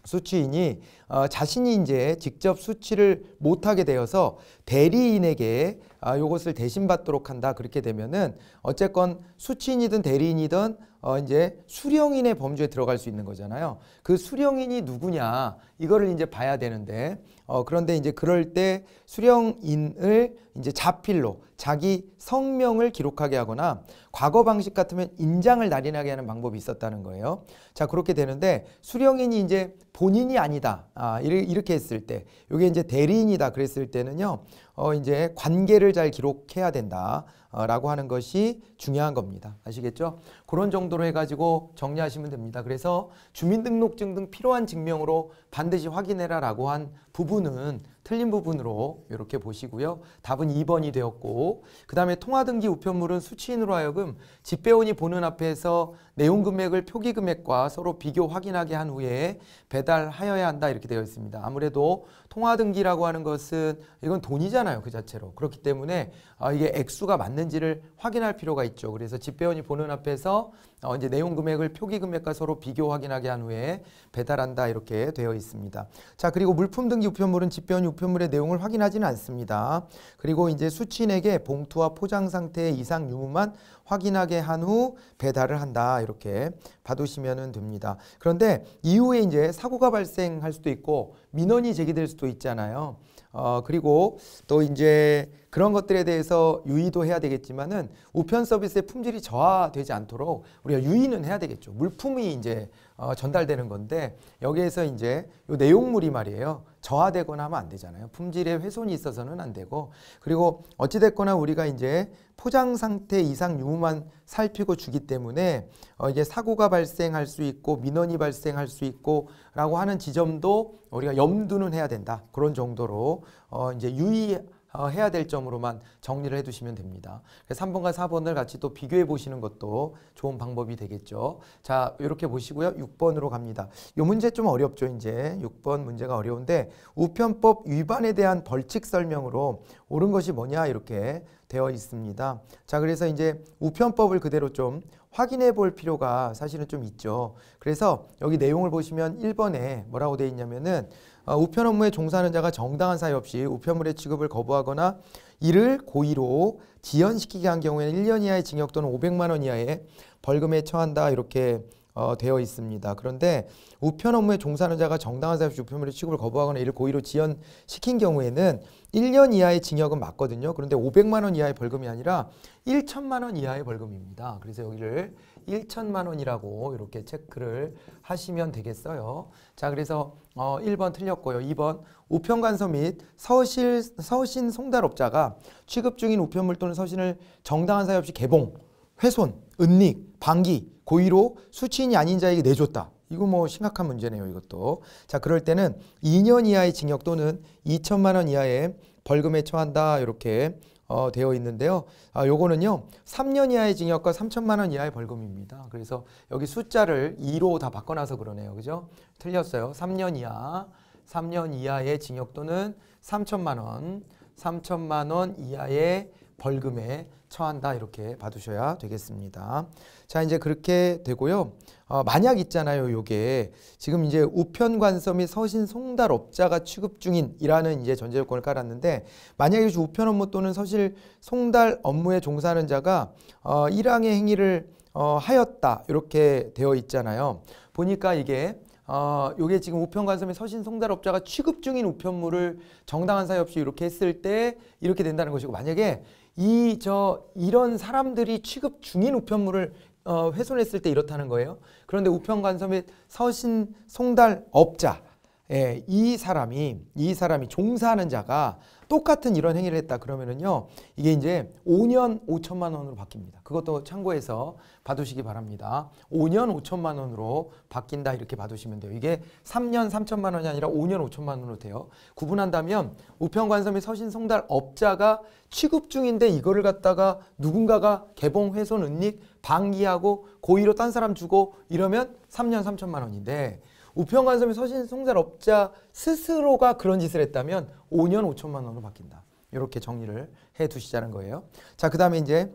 수취인이 어, 자신이 이제 직접 수취를 못하게 되어서 대리인에게 아, 요것을 대신 받도록 한다. 그렇게 되면은 어쨌건 수취인이든 대리인이든 어 이제 수령인의 범주에 들어갈 수 있는 거잖아요. 그 수령인이 누구냐 이거를 이제 봐야 되는데 어 그런데 이제 그럴 때 수령인을 이제 자필로 자기 성명을 기록하게 하거나 과거 방식 같으면 인장을 날인하게 하는 방법이 있었다는 거예요. 자 그렇게 되는데 수령인이 이제 본인이 아니다 아 이렇게 했을 때 이게 이제 대리인이다 그랬을 때는요 어 이제 관계를 잘 기록해야 된다. 어, 라고 하는 것이 중요한 겁니다. 아시겠죠? 그런 정도로 해가지고 정리하시면 됩니다. 그래서 주민등록증 등 필요한 증명으로 반드시 확인해라 라고 한 부분은 틀린 부분으로 이렇게 보시고요. 답은 2번이 되었고 그 다음에 통화등기 우편물은 수취인으로 하여금 집배원이 보는 앞에서 내용 금액을 표기 금액과 서로 비교 확인하게 한 후에 배달하여야 한다 이렇게 되어 있습니다. 아무래도 통화등기라고 하는 것은 이건 돈이잖아요. 그 자체로. 그렇기 때문에 어, 이게 액수가 맞는지를 확인할 필요가 있죠. 그래서 집배원이 보는 앞에서 어, 이제 내용 금액을 표기 금액과 서로 비교 확인하게 한 후에 배달한다 이렇게 되어 있습니다. 자 그리고 물품 등기 우편물은 집배원 우편물의 내용을 확인하지는 않습니다. 그리고 이제 수취인에게 봉투와 포장 상태의 이상 유무만 확인하게 한 후 배달을 한다 이렇게 받으시면 됩니다. 그런데 이후에 이제 사고가 발생할 수도 있고 민원이 제기될 수도 있잖아요. 어, 그리고 또 이제 그런 것들에 대해서 유의도 해야 되겠지만은 우편 서비스의 품질이 저하되지 않도록 우리가 유의는 해야 되겠죠. 물품이 이제 어, 전달되는 건데 여기에서 이제 요 내용물이 말이에요. 저하되거나 하면 안 되잖아요. 품질의 훼손이 있어서는 안 되고 그리고 어찌됐거나 우리가 이제 포장 상태 이상 유무만 살피고 주기 때문에 어 이게 사고가 발생할 수 있고 민원이 발생할 수 있고 라고 하는 지점도 우리가 염두는 해야 된다. 그런 정도로 어 이제 유의 어, 해야 될 점으로만 정리를 해두시면 됩니다. 3번과 4번을 같이 또 비교해 보시는 것도 좋은 방법이 되겠죠. 자, 이렇게 보시고요. 6번으로 갑니다. 이 문제 좀 어렵죠, 이제. 6번 문제가 어려운데 우편법 위반에 대한 벌칙 설명으로 옳은 것이 뭐냐 이렇게 되어 있습니다. 자, 그래서 이제 우편법을 그대로 좀 확인해 볼 필요가 사실은 좀 있죠. 그래서 여기 내용을 보시면 1번에 뭐라고 되어 있냐면은 어, 우편 업무에 종사하는 자가 정당한 사유 없이 우편물의 취급을 거부하거나 이를 고의로 지연시키게 한 경우에는 1년 이하의 징역 또는 500만 원 이하의 벌금에 처한다 이렇게 어, 되어 있습니다. 그런데 우편 업무에 종사하는 자가 정당한 사유 없이 우편물의 취급을 거부하거나 이를 고의로 지연시킨 경우에는 1년 이하의 징역은 맞거든요. 그런데 500만 원 이하의 벌금이 아니라 1천만 원 이하의 벌금입니다. 그래서 여기를 1천만 원이라고 이렇게 체크를 하시면 되겠어요. 자, 그래서 어, 1번 틀렸고요. 2번 우편관서 및 서실, 서신 송달업자가 취급 중인 우편물 또는 서신을 정당한 사유 없이 개봉, 훼손, 은닉, 방기, 고의로 수취인이 아닌 자에게 내줬다. 이거 뭐 심각한 문제네요. 이것도. 자, 그럴 때는 2년 이하의 징역 또는 2천만 원 이하의 벌금에 처한다. 이렇게 어, 되어 있는데요. 아, 요거는요. 3년 이하의 징역과 3천만 원 이하의 벌금입니다. 그래서 여기 숫자를 2로 다 바꿔놔서 그러네요. 그죠? 틀렸어요. 3년 이하, 3년 이하의 징역 또는 3천만 원, 3천만 원 이하의 벌금에 처한다 이렇게 봐두셔야 되겠습니다. 자 이제 그렇게 되고요. 어, 만약 있잖아요. 요게 지금 이제 우편관서 및 서신 송달 업자가 취급 중인이라는 이제 전제 조건을 깔았는데 만약 이 우편 업무 또는 서실 송달 업무에 종사하는 자가 어, 1항의 행위를 어, 하였다 이렇게 되어 있잖아요. 보니까 이게 어, 요게 지금 우편관섬의 서신 송달업자가 취급 중인 우편물을 정당한 사유 없이 이렇게 했을 때 이렇게 된다는 것이고 만약에 이저 이런 사람들이 취급 중인 우편물을 어, 훼손했을 때 이렇다는 거예요. 그런데 우편 관서 및 서신 송달 업자 예, 이 사람이 이 사람이 종사하는 자가 똑같은 이런 행위를 했다 그러면은요 이게 이제 5년 5천만 원으로 바뀝니다. 그것도 참고해서 봐두시기 바랍니다. 5년 5천만 원으로 바뀐다 이렇게 봐두시면 돼요. 이게 3년 3천만 원이 아니라 5년 5천만 원으로 돼요. 구분한다면 우편관서및 서신송달 업자가 취급 중인데 이거를 갖다가 누군가가 개봉 훼손 은닉 방기하고 고의로 딴 사람 주고 이러면 3년 3천만 원인데 우편 간섭이 서신 송달업자 스스로가 그런 짓을 했다면 5년 5천만 원으로 바뀐다. 이렇게 정리를 해 두시자는 거예요. 자, 그 다음에 이제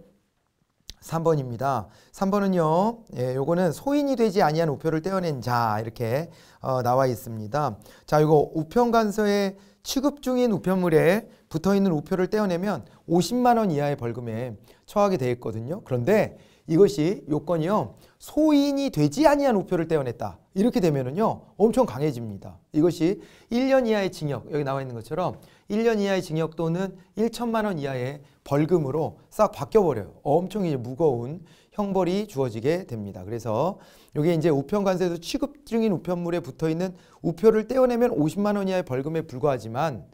3번입니다. 3번은요. 예, 요거는 소인이 되지 아니한 우표를 떼어낸 자 이렇게 어, 나와 있습니다. 자, 이거 우편 간서에 취급 중인 우편물에 붙어 있는 우표를 떼어내면 50만 원 이하의 벌금에 처하게 되어 있거든요. 그런데 이것이 요건이요. 소인이 되지 아니한 우표를 떼어냈다. 이렇게 되면은요. 엄청 강해집니다. 이것이 1년 이하의 징역, 여기 나와 있는 것처럼 1년 이하의 징역 또는 1천만 원 이하의 벌금으로 싹 바뀌어버려요. 엄청 이제 무거운 형벌이 주어지게 됩니다. 그래서 이게 이제 우편관세에 취급 중인 우편물에 붙어있는 우표를 떼어내면 50만 원 이하의 벌금에 불과하지만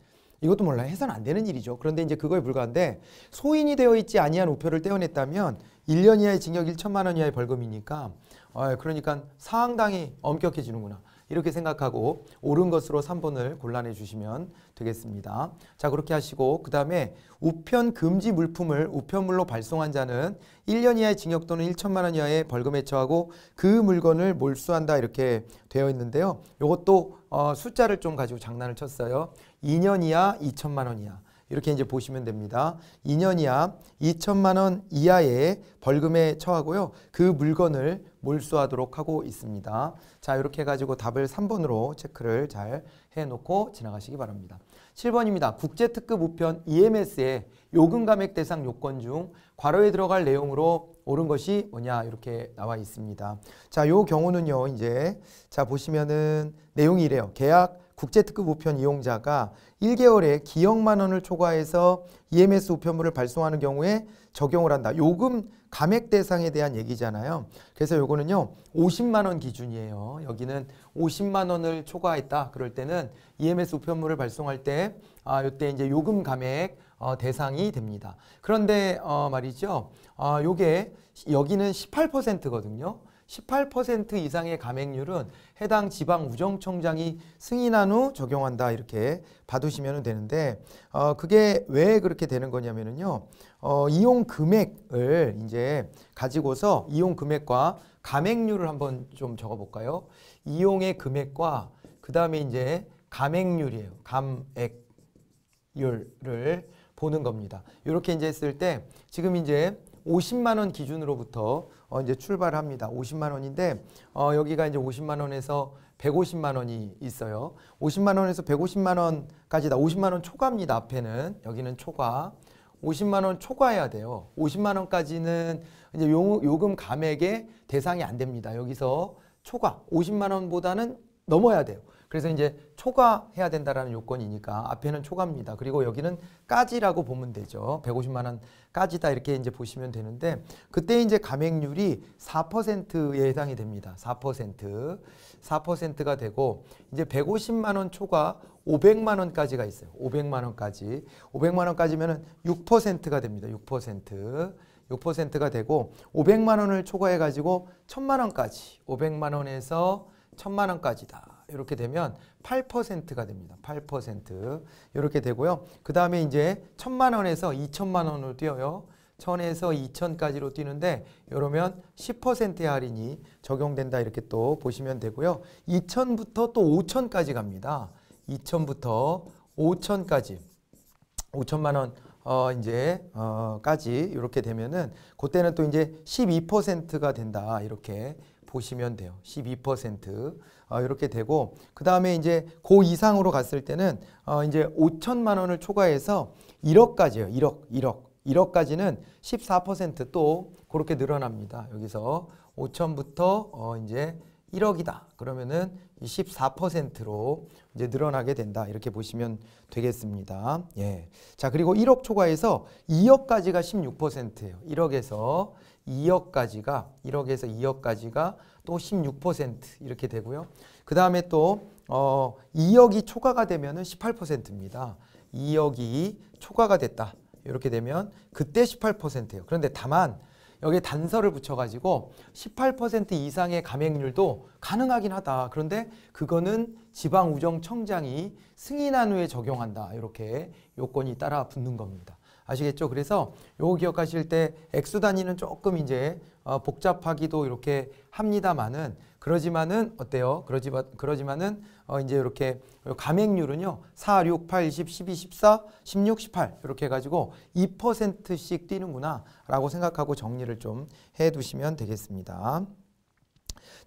이것도 몰라 해서안 되는 일이죠. 그런데 이제 그거에 불과한데 소인이 되어 있지 아니한 우표를 떼어냈다면 1년 이하의 징역 1천만 원 이하의 벌금이니까 어, 그러니까 상당히 엄격해지는구나. 이렇게 생각하고 옳은 것으로 3번을 골라내 주시면 되겠습니다. 자 그렇게 하시고 그 다음에 우편 금지 물품을 우편물로 발송한 자는 1년 이하의 징역 또는 1천만 원 이하의 벌금에 처하고 그 물건을 몰수한다 이렇게 되어 있는데요. 이것도 어, 숫자를 좀 가지고 장난을 쳤어요. 2년 이하 2천만 원 이하 이렇게 이제 보시면 됩니다. 2년 이하 2천만 원 이하의 벌금에 처하고요. 그 물건을 몰수하도록 하고 있습니다. 자 이렇게 해가지고 답을 3번으로 체크를 잘 해놓고 지나가시기 바랍니다. 7번입니다. 국제특급 우편 EMS의 요금감액 대상 요건 중 괄호에 들어갈 내용으로 옳은 것이 뭐냐 이렇게 나와 있습니다. 자, 요 경우는요. 이제 자 보시면은 내용이 이래요. 계약 국제특급 우편 이용자가 1개월에 기억만 원을 초과해서 EMS 우편물을 발송하는 경우에 적용을 한다. 요금 감액 대상에 대한 얘기잖아요. 그래서 요거는요. 50만 원 기준이에요. 여기는 50만 원을 초과했다. 그럴 때는 EMS 우편물을 발송할 때 아, 요때 이제 요금 감액 어, 대상이 됩니다. 그런데 어, 말이죠. 어, 요게 여기는 18%거든요. 18% 이상의 감액률은 해당 지방 우정청장이 승인한 후 적용한다 이렇게 봐두시면 되는데 어 그게 왜 그렇게 되는 거냐면요어 이용 금액을 이제 가지고서 이용 금액과 감액률을 한번 좀 적어볼까요? 이용의 금액과 그 다음에 이제 감액률이에요. 감액률을 보는 겁니다. 이렇게 이제 했을 때 지금 이제 50만 원 기준으로부터 어, 이제 출발합니다. 50만 원인데 어, 여기가 이제 50만 원에서 150만 원이 있어요. 50만 원에서 150만 원까지다. 50만 원 초과입니다. 앞에는 여기는 초과. 50만 원 초과해야 돼요. 50만 원까지는 이제 요금 감액의 대상이 안 됩니다. 여기서 초과 50만 원보다는 넘어야 돼요. 그래서 이제 초과해야 된다라는 요건이니까 앞에는 초과입니다. 그리고 여기는 까지라고 보면 되죠. 150만 원 까지다 이렇게 이제 보시면 되는데 그때 이제 감액률이 4%에 해당이 됩니다. 4% 4%가 되고 이제 150만 원 초과 500만 원까지가 있어요. 500만 원까지. 500만 원까지면은 6%가 됩니다. 6%. 6%가 되고 500만 원을 초과해 가지고 1000만 원까지. 500만 원에서 천만 원까지다. 이렇게 되면 8%가 됩니다. 8% 이렇게 되고요. 그 다음에 이제 천만 원에서 2천만 원으로 뛰어요. 천에서 2천까지로 뛰는데 이러면 10%의 할인이 적용된다 이렇게 또 보시면 되고요. 2천부터 또 5천까지 갑니다. 2천부터 5천까지 5천만 원 어, 이제, 어, 까지, 이렇게 되면은, 그때는 또 이제 12%가 된다, 이렇게 보시면 돼요. 12%. 어, 이렇게 되고 그 다음에 이제 고 이상으로 갔을 때는 어, 이제 5천만 원을 초과해서 1억까지요. 1억, 1억, 1억까지는 14%또 그렇게 늘어납니다. 여기서 5천부터 어, 이제 1억이다. 그러면은 14%로 이제 늘어나게 된다. 이렇게 보시면 되겠습니다. 예. 자, 그리고 1억 초과해서 2억까지가 16%예요. 1억에서 2억까지가 1억에서 2억까지가 또16% 이렇게 되고요. 그 다음에 또 어, 2억이 초과가 되면 18%입니다. 2억이 초과가 됐다. 이렇게 되면 그때 18%예요. 그런데 다만 여기에 단서를 붙여가지고 18% 이상의 감액률도 가능하긴 하다. 그런데 그거는 지방우정청장이 승인한 후에 적용한다. 이렇게 요건이 따라 붙는 겁니다. 아시겠죠? 그래서 요거 기억하실 때 액수 단위는 조금 이제 어, 복잡하기도 이렇게 합니다만은 그러지만은 어때요? 그러지, 그러지만은 어, 이제 이렇게 감액률은요. 4, 6, 8, 10, 12, 14, 16, 18 이렇게 가지고 2%씩 뛰는구나 라고 생각하고 정리를 좀 해두시면 되겠습니다.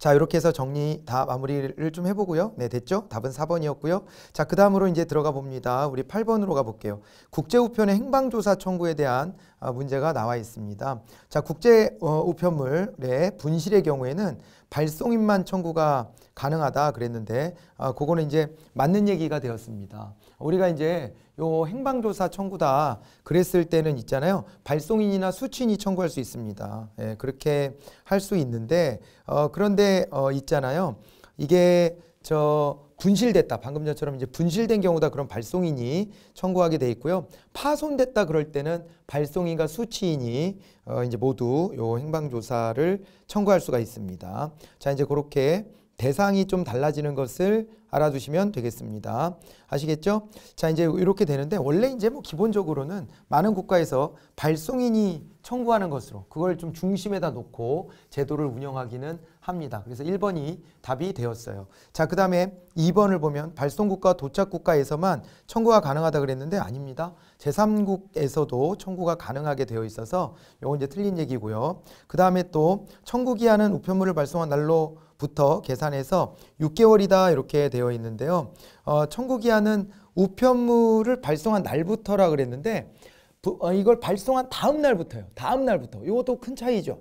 자 이렇게 해서 정리 다 마무리를 좀 해보고요. 네 됐죠? 답은 4번이었고요. 자그 다음으로 이제 들어가 봅니다. 우리 8번으로 가볼게요. 국제우편의 행방조사 청구에 대한 아, 문제가 나와 있습니다. 자 국제우편물의 어, 분실의 경우에는 발송인만 청구가 가능하다 그랬는데 아, 그거는 이제 맞는 얘기가 되었습니다. 우리가 이제 요 행방조사 청구다 그랬을 때는 있잖아요. 발송인이나 수취인이 청구할 수 있습니다. 예, 그렇게 할 수 있는데 어, 그런데 어, 있잖아요. 이게 저 분실됐다. 방금 전처럼 이제 분실된 경우다. 그럼 발송인이 청구하게 돼 있고요. 파손됐다 그럴 때는 발송인과 수취인이 어 이제 모두 요 행방조사를 청구할 수가 있습니다. 자, 이제 그렇게 대상이 좀 달라지는 것을 알아두시면 되겠습니다. 아시겠죠? 자, 이제 이렇게 되는데 원래 이제 뭐 기본적으로는 많은 국가에서 발송인이 청구하는 것으로 그걸 좀 중심에다 놓고 제도를 운영하기는 합니다. 그래서 1번이 답이 되었어요. 자, 그 다음에 2번을 보면 발송국가 도착국가에서만 청구가 가능하다 그랬는데 아닙니다. 제3국에서도 청구가 가능하게 되어 있어서 이건 이제 틀린 얘기고요. 그 다음에 또 청구기한은 우편물을 발송한 날로 부터 계산해서 6개월이다 이렇게 되어 있는데요. 어, 청구기한은 우편물을 발송한 날부터라 그랬는데 부, 어, 이걸 발송한 다음 날부터요. 다음 날부터. 이것도 큰 차이죠.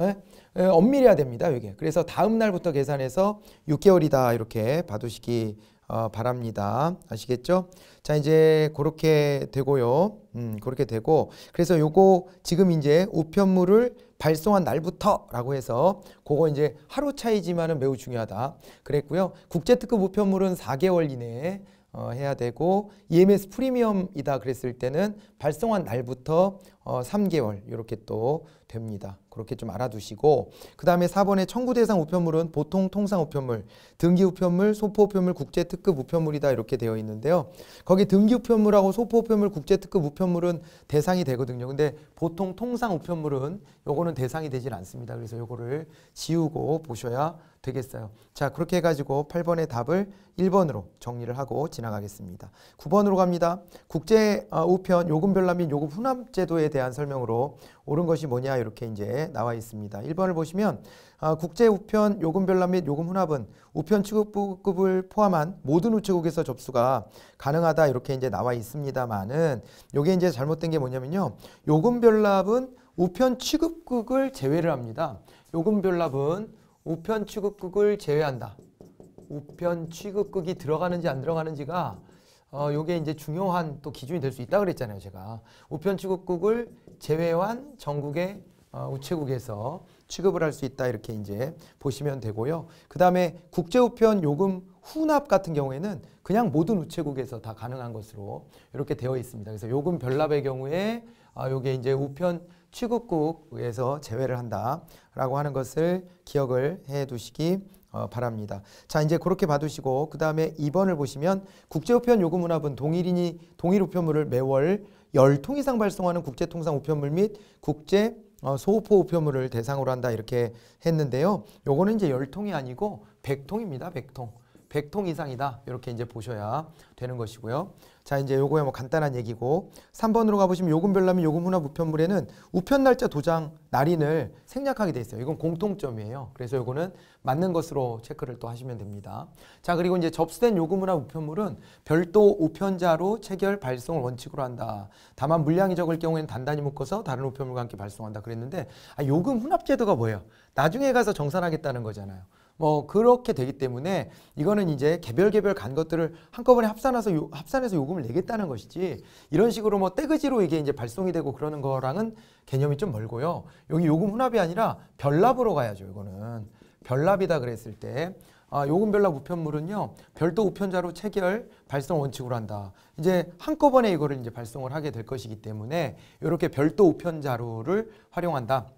예? 예, 엄밀해야 됩니다. 이게. 그래서 다음 날부터 계산해서 6개월이다 이렇게 봐두시기 어, 바랍니다. 아시겠죠? 자, 이제 그렇게 되고요. 음, 그렇게 되고 그래서 요거 지금 이제 우편물을 발송한 날부터라고 해서 그거 이제 하루 차이지만은 매우 중요하다. 그랬고요. 국제특급 우편물은 4개월 이내에 어, 해야 되고 EMS 프리미엄이다 그랬을 때는 발송한 날부터 어, 3개월 이렇게 또 됩니다. 그렇게 좀 알아두시고 그 다음에 4번의 청구 대상 우편물은 보통 통상 우편물, 등기 우편물, 소포 우편물, 국제 특급 우편물이다 이렇게 되어 있는데요. 거기 등기 우편물하고 소포 우편물, 국제 특급 우편물은 대상이 되거든요. 근데 보통 통상 우편물은 요거는 대상이 되질 않습니다. 그래서 요거를 지우고 보셔야 되겠어요. 자 그렇게 해가지고 8번의 답을 1번으로 정리를 하고 지나가겠습니다. 9번으로 갑니다. 국제 어, 우편 요금 별납및 요금 훈납 제도에 대해 대한 설명으로 옳은 것이 뭐냐 이렇게 이제 나와 있습니다. 1번을 보시면 아, 국제 우편 요금 별난 및 요금 혼합은 우편 취급급을 포함한 모든 우체국에서 접수가 가능하다 이렇게 이제 나와 있습니다만은 요게 이제 잘못된 게 뭐냐면요. 요금 별납은 우편 취급국을 제외를 합니다. 요금 별납은 우편 취급국을 제외한다. 우편 취급국이 들어가는지 안 들어가는지가 어, 요게 이제 중요한 또 기준이 될 수 있다 그랬잖아요, 제가. 우편 취급국을 제외한 전국의 어, 우체국에서 취급을 할 수 있다 이렇게 이제 보시면 되고요. 그다음에 국제 우편 요금 후납 같은 경우에는 그냥 모든 우체국에서 다 가능한 것으로 이렇게 되어 있습니다. 그래서 요금 별납의 경우에 아, 요게 이제 우편 취급국에서 제외를 한다라고 하는 것을 기억을 해 두시기 어, 바랍니다. 자 이제 그렇게 봐두시고 그 다음에 2번을 보시면 국제우편 요구문합은 동일인이 동일 우편물을 매월 10통 이상 발송하는 국제통상 우편물 및 국제 어, 소호포 우편물을 대상으로 한다 이렇게 했는데요. 요거는 이제 10통이 아니고 100통입니다. 100통. 100통 이상이다. 이렇게 이제 보셔야 되는 것이고요. 자, 이제 요거에 뭐 간단한 얘기고 3번으로 가보시면 요금별라면 요금훈화 우편물에는 우편 날짜 도장 날인을 생략하게 돼 있어요. 이건 공통점이에요. 그래서 요거는 맞는 것으로 체크를 또 하시면 됩니다. 자, 그리고 이제 접수된 요금훈화 우편물은 별도 우편자로 체결 발송을 원칙으로 한다. 다만 물량이 적을 경우에는 단단히 묶어서 다른 우편물과 함께 발송한다 그랬는데 아, 요금 혼합제도가 뭐예요? 나중에 가서 정산하겠다는 거잖아요. 뭐 그렇게 되기 때문에 이거는 이제 개별 개별 간 것들을 한꺼번에 합산해서 요, 합산해서 요금을 내겠다는 것이지 이런 식으로 뭐 떼그지로 이게 이제 발송이 되고 그러는 거랑은 개념이 좀 멀고요. 여기 요금 혼합이 아니라 별납으로 가야죠. 이거는 별납이다 그랬을 때 아, 요금별납 우편물은요 별도 우편자로 체결 발송 원칙으로 한다. 이제 한꺼번에 이거를 이제 발송을 하게 될 것이기 때문에 이렇게 별도 우편자료를 활용한다.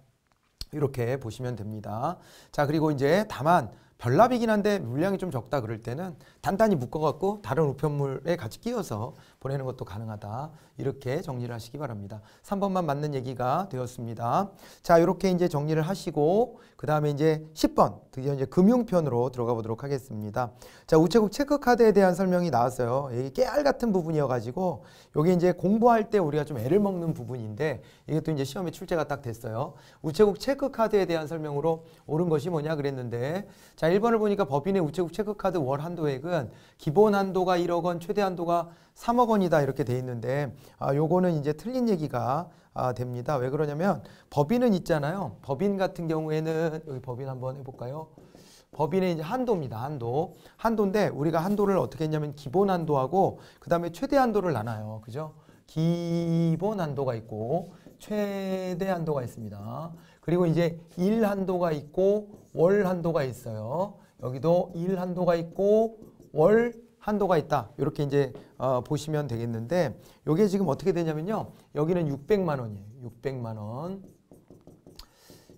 이렇게 보시면 됩니다. 자, 그리고 이제 다만 별납이긴 한데 물량이 좀 적다 그럴 때는 단단히 묶어갖고 다른 우편물에 같이 끼워서 보내는 것도 가능하다. 이렇게 정리를 하시기 바랍니다. 3번만 맞는 얘기가 되었습니다. 자, 이렇게 이제 정리를 하시고 그 다음에 이제 10번 드디어 이제 금융편으로 들어가 보도록 하겠습니다. 자 우체국 체크카드에 대한 설명이 나왔어요. 이게 깨알 같은 부분이어가지고 이게 이제 공부할 때 우리가 좀 애를 먹는 부분인데 이것도 이제 시험에 출제가 딱 됐어요. 우체국 체크카드에 대한 설명으로 옳은 것이 뭐냐 그랬는데 자 1번을 보니까 법인의 우체국 체크카드 월 한도액은 기본 한도가 1억 원 최대 한도가 3억 원이다 이렇게 돼 있는데 아 요거는 이제 틀린 얘기가 아, 됩니다. 왜 그러냐면 법인은 있잖아요. 법인 같은 경우에는 여기 법인 한번 해볼까요? 법인의 이제 한도입니다. 한도. 한도인데 우리가 한도를 어떻게 했냐면 기본 한도하고 그 다음에 최대 한도를 나눠요. 그죠? 기본 한도가 있고 최대 한도가 있습니다. 그리고 이제 일 한도가 있고 월 한도가 있어요. 여기도 일 한도가 있고 월 한도가 있다. 이렇게 이제 어, 보시면 되겠는데 이게 지금 어떻게 되냐면요. 여기는 600만 원이에요. 600만 원.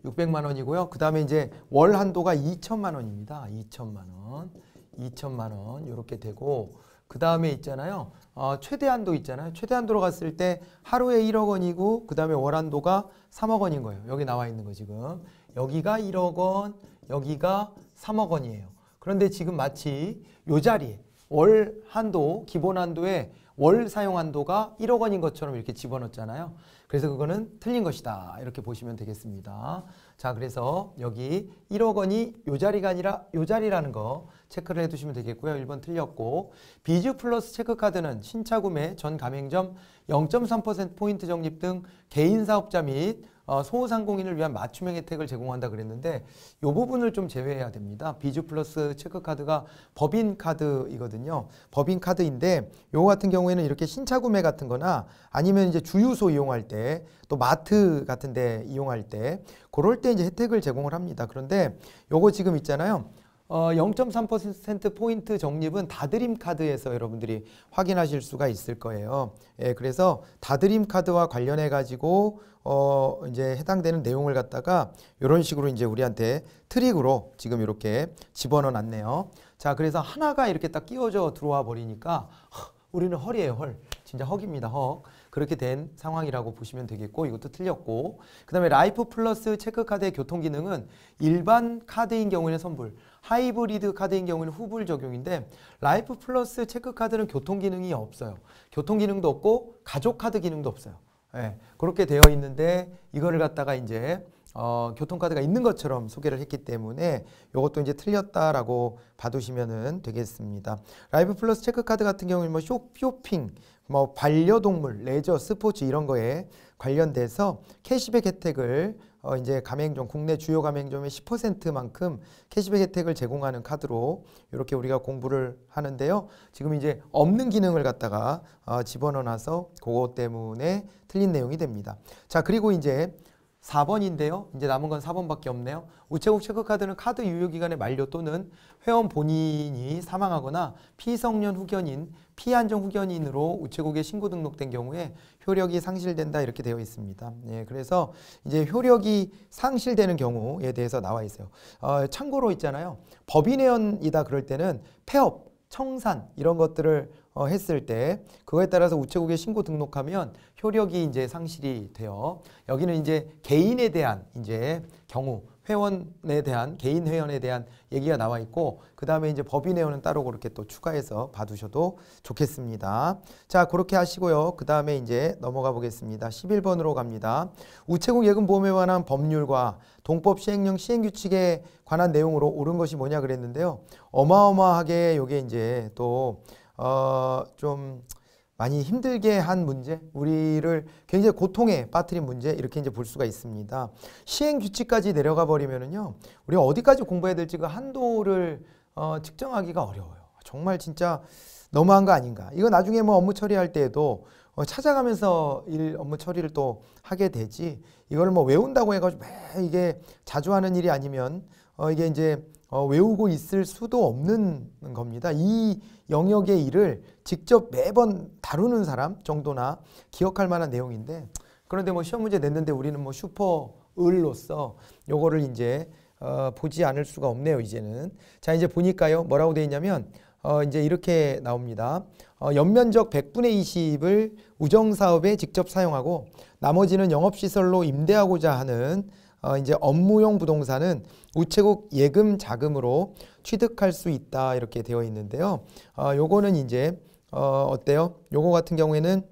600만 원이고요. 그 다음에 이제 월 한도가 2천만 원입니다. 2천만 원. 2천만 원 이렇게 되고 그 다음에 있잖아요. 어, 최대한도 있잖아요. 최대한도로 갔을 때 하루에 1억 원이고 그 다음에 월한도가 3억 원인 거예요. 여기 나와 있는 거 지금. 여기가 1억 원, 여기가 3억 원이에요. 그런데 지금 마치 요 자리에 월 한도, 기본 한도에 월 사용 한도가 1억 원인 것처럼 이렇게 집어넣었잖아요. 그래서 그거는 틀린 것이다. 이렇게 보시면 되겠습니다. 자, 그래서 여기 1억 원이 요 자리가 아니라 요 자리라는 거 체크를 해두시면 되겠고요. 1번 틀렸고 비즈 플러스 체크카드는 신차 구매 전 가맹점 0.3%포인트 적립 등 개인 사업자 및 어, 소상공인을 위한 맞춤형 혜택을 제공한다 그랬는데 이 부분을 좀 제외해야 됩니다. 비즈 플러스 체크카드가 법인 카드이거든요. 법인 카드인데 요 같은 경우에는 이렇게 신차 구매 같은 거나 아니면 이제 주유소 이용할 때 또 마트 같은 데 이용할 때 그럴 때 이제 혜택을 제공을 합니다. 그런데 요거 지금 있잖아요. 어, 0.3%포인트 적립은 다드림 카드에서 여러분들이 확인하실 수가 있을 거예요. 예, 그래서 다드림 카드와 관련해 가지고 어, 이제 해당되는 내용을 갖다가 이런 식으로 이제 우리한테 트릭으로 지금 이렇게 집어넣어 놨네요. 자, 그래서 하나가 이렇게 딱 끼워져 들어와 버리니까 허, 우리는 허리에요, 헐. 진짜 헉입니다, 헉. 그렇게 된 상황이라고 보시면 되겠고 이것도 틀렸고 그 다음에 라이프 플러스 체크카드의 교통기능은 일반 카드인 경우에는 선불 하이브리드 카드인 경우는 후불 적용인데 라이프 플러스 체크 카드는 교통 기능이 없어요. 교통 기능도 없고 가족 카드 기능도 없어요. 예, 그렇게 되어 있는데 이거를 갖다가 이제 어, 교통카드가 있는 것처럼 소개를 했기 때문에 이것도 이제 틀렸다라고 봐두시면 되겠습니다. 라이브 플러스 체크카드 같은 경우는 뭐 쇼핑, 뭐 반려동물, 레저, 스포츠 이런 거에 관련돼서 캐시백 혜택을 어 이제 가맹점 국내 주요 가맹점의 10%만큼 캐시백 혜택을 제공하는 카드로 이렇게 우리가 공부를 하는데요. 지금 이제 없는 기능을 갖다가 어 집어넣어서 그것 때문에 틀린 내용이 됩니다. 자 그리고 이제 4번인데요. 이제 남은 건 4번밖에 없네요. 우체국 체크카드는 카드 유효기간의 만료 또는 회원 본인이 사망하거나 피성년 후견인, 피안정 후견인으로 우체국에 신고 등록된 경우에 효력이 상실된다 이렇게 되어 있습니다. 예, 그래서 이제 효력이 상실되는 경우에 대해서 나와 있어요. 어, 참고로 있잖아요. 법인회원이다 그럴 때는 폐업, 청산 이런 것들을 어, 했을 때 그거에 따라서 우체국에 신고 등록하면 효력이 이제 상실이 돼요. 여기는 이제 개인에 대한 이제 경우 회원에 대한 개인 회원에 대한 얘기가 나와 있고 그 다음에 이제 법인 회원은 따로 그렇게 또 추가해서 봐두셔도 좋겠습니다. 자 그렇게 하시고요. 그 다음에 이제 넘어가 보겠습니다. 11번으로 갑니다. 우체국 예금 보험에 관한 법률과 동법 시행령 시행규칙에 관한 내용으로 옳은 것이 뭐냐 그랬는데요. 어마어마하게 요게 이제 또 어, 좀 많이 힘들게 한 문제, 우리를 굉장히 고통에 빠뜨린 문제 이렇게 이제 볼 수가 있습니다. 시행 규칙까지 내려가 버리면은요, 우리가 어디까지 공부해야 될지 그 한도를 어, 측정하기가 어려워요. 정말 진짜 너무한 거 아닌가. 이거 나중에 뭐 업무 처리할 때에도 어, 찾아가면서 일 업무 처리를 또 하게 되지. 이걸 뭐 외운다고 해가지고 매 이게 자주 하는 일이 아니면 어, 이게 이제 어, 외우고 있을 수도 없는 겁니다. 이 영역의 일을 직접 매번 다루는 사람 정도나 기억할 만한 내용인데 그런데 뭐 시험 문제 냈는데 우리는 뭐 슈퍼 을로서 요거를 이제 어, 보지 않을 수가 없네요 이제는 자 이제 보니까요 뭐라고 돼 있냐면 어, 이제 이렇게 나옵니다 어, 연면적 100분의 20을 우정사업에 직접 사용하고 나머지는 영업시설로 임대하고자 하는 어, 이제 업무용 부동산은 우체국 예금 자금으로 취득할 수 있다 이렇게 되어 있는데요. 어, 요거는 이제 어, 어때요? 요거 같은 경우에는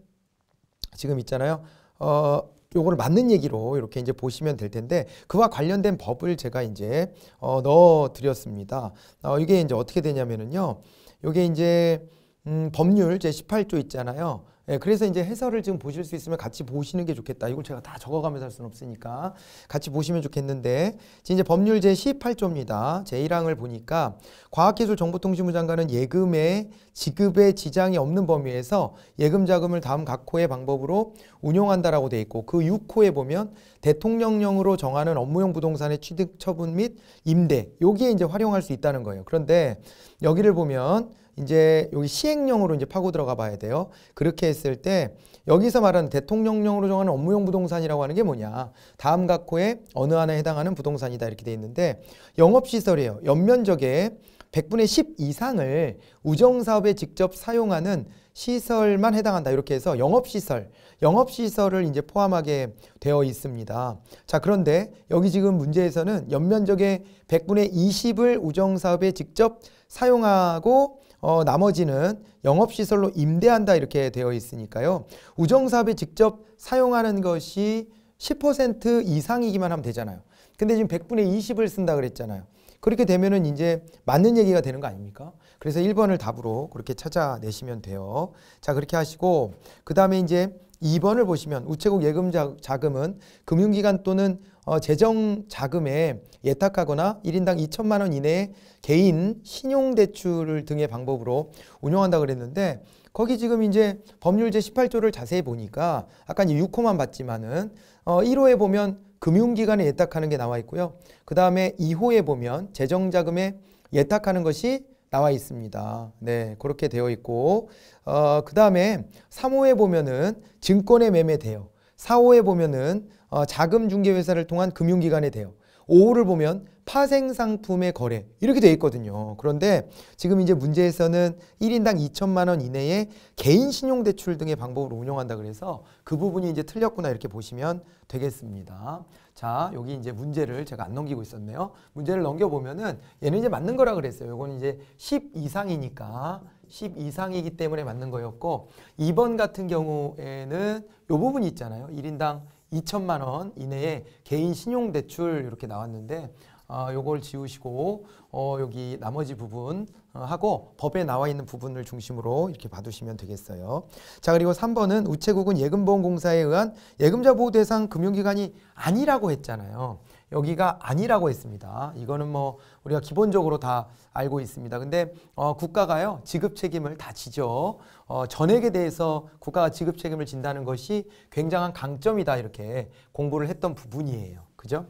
지금 있잖아요. 어, 요거를 맞는 얘기로 이렇게 이제 보시면 될 텐데 그와 관련된 법을 제가 이제 어, 넣어 드렸습니다. 어, 이게 이제 어떻게 되냐면요 요게 이제 음, 법률 제 18조 있잖아요. 예, 그래서 이제 해설을 지금 보실 수 있으면 같이 보시는 게 좋겠다. 이걸 제가 다 적어가면서 할 수는 없으니까 같이 보시면 좋겠는데 지금 이제 법률 제 18조입니다. 제1항을 보니까 과학기술정보통신부 장관은 예금의 지급에 지장이 없는 범위에서 예금 자금을 다음 각 호의 방법으로 운용한다라고 돼 있고 그 6호에 보면 대통령령으로 정하는 업무용 부동산의 취득 처분 및 임대 여기에 이제 활용할 수 있다는 거예요. 그런데 여기를 보면 이제 여기 시행령으로 이제 파고 들어가 봐야 돼요. 그렇게 했을 때 여기서 말하는 대통령령으로 정하는 업무용 부동산이라고 하는 게 뭐냐. 다음 각호에 어느 하나에 해당하는 부동산이다 이렇게 돼 있는데 영업시설이에요. 연면적에 100분의 10 이상을 우정사업에 직접 사용하는 시설만 해당한다. 이렇게 해서 영업시설, 영업시설을 이제 포함하게 되어 있습니다. 자, 그런데 여기 지금 문제에서는 연면적의 100분의 20을 우정사업에 직접 사용하고 어, 나머지는 영업시설로 임대한다 이렇게 되어 있으니까요. 우정사업에 직접 사용하는 것이 10% 이상이기만 하면 되잖아요. 근데 지금 100분의 20을 쓴다 그랬잖아요. 그렇게 되면은 이제 맞는 얘기가 되는 거 아닙니까? 그래서 1번을 답으로 그렇게 찾아내시면 돼요. 자, 그렇게 하시고, 그 다음에 이제 2번을 보시면 우체국 예금 자금은 금융기관 또는 어, 재정 자금에 예탁하거나 1인당 2천만 원이내에 개인 신용 대출을 등의 방법으로 운영한다 그랬는데 거기 지금 이제 법률 제18조를 자세히 보니까 아까 이제 6호만 봤지만은 어 1호에 보면 금융기관에 예탁하는 게 나와 있고요. 그다음에 2호에 보면 재정 자금에 예탁하는 것이 나와 있습니다. 네, 그렇게 되어 있고 어 그다음에 3호에 보면은 증권에 매매되어 4호에 보면은 어, 자금 중개 회사를 통한 금융기관에 대여 5호를 보면 파생 상품의 거래 이렇게 되어 있거든요. 그런데 지금 이제 문제에서는 1인당 2천만 원 이내에 개인 신용 대출 등의 방법으로 운영한다 그래서 그 부분이 이제 틀렸구나 이렇게 보시면 되겠습니다. 자, 여기 이제 문제를 제가 안 넘기고 있었네요. 문제를 넘겨 보면은 얘는 이제 맞는 거라 그랬어요. 이건 이제 10 이상이니까 10 이상이기 때문에 맞는 거였고 2번 같은 경우에는 이 부분이 있잖아요. 1인당 2천만 원 이내에 개인 신용 대출 이렇게 나왔는데 어, 요걸 지우시고 어, 여기 나머지 부분 어, 하고 법에 나와 있는 부분을 중심으로 이렇게 봐두시면 되겠어요. 자 그리고 3번은 우체국은 예금보험공사에 의한 예금자 보호 대상 금융기관이 아니라고 했잖아요. 여기가 아니라고 했습니다. 이거는 뭐 우리가 기본적으로 다 알고 있습니다. 근데 어, 국가가요 지급 책임을 다 지죠. 어, 전액에 대해서 국가가 지급 책임을 진다는 것이 굉장한 강점이다 이렇게 공부를 했던 부분이에요. 그죠?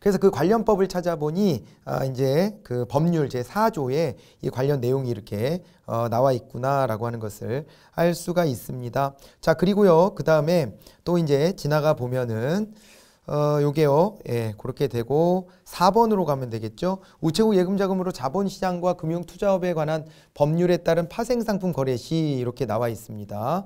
그래서 그 관련법을 찾아보니 아, 이제 그 법률 제 4조에 이 관련 내용이 이렇게 어, 나와 있구나라고 하는 것을 알 수가 있습니다. 자 그리고요 그 다음에 또 이제 지나가 보면은 어, 요게요. 예, 그렇게 되고 4번으로 가면 되겠죠. 우체국 예금자금으로 자본시장과 금융투자업에 관한 법률에 따른 파생상품 거래 시 이렇게 나와 있습니다.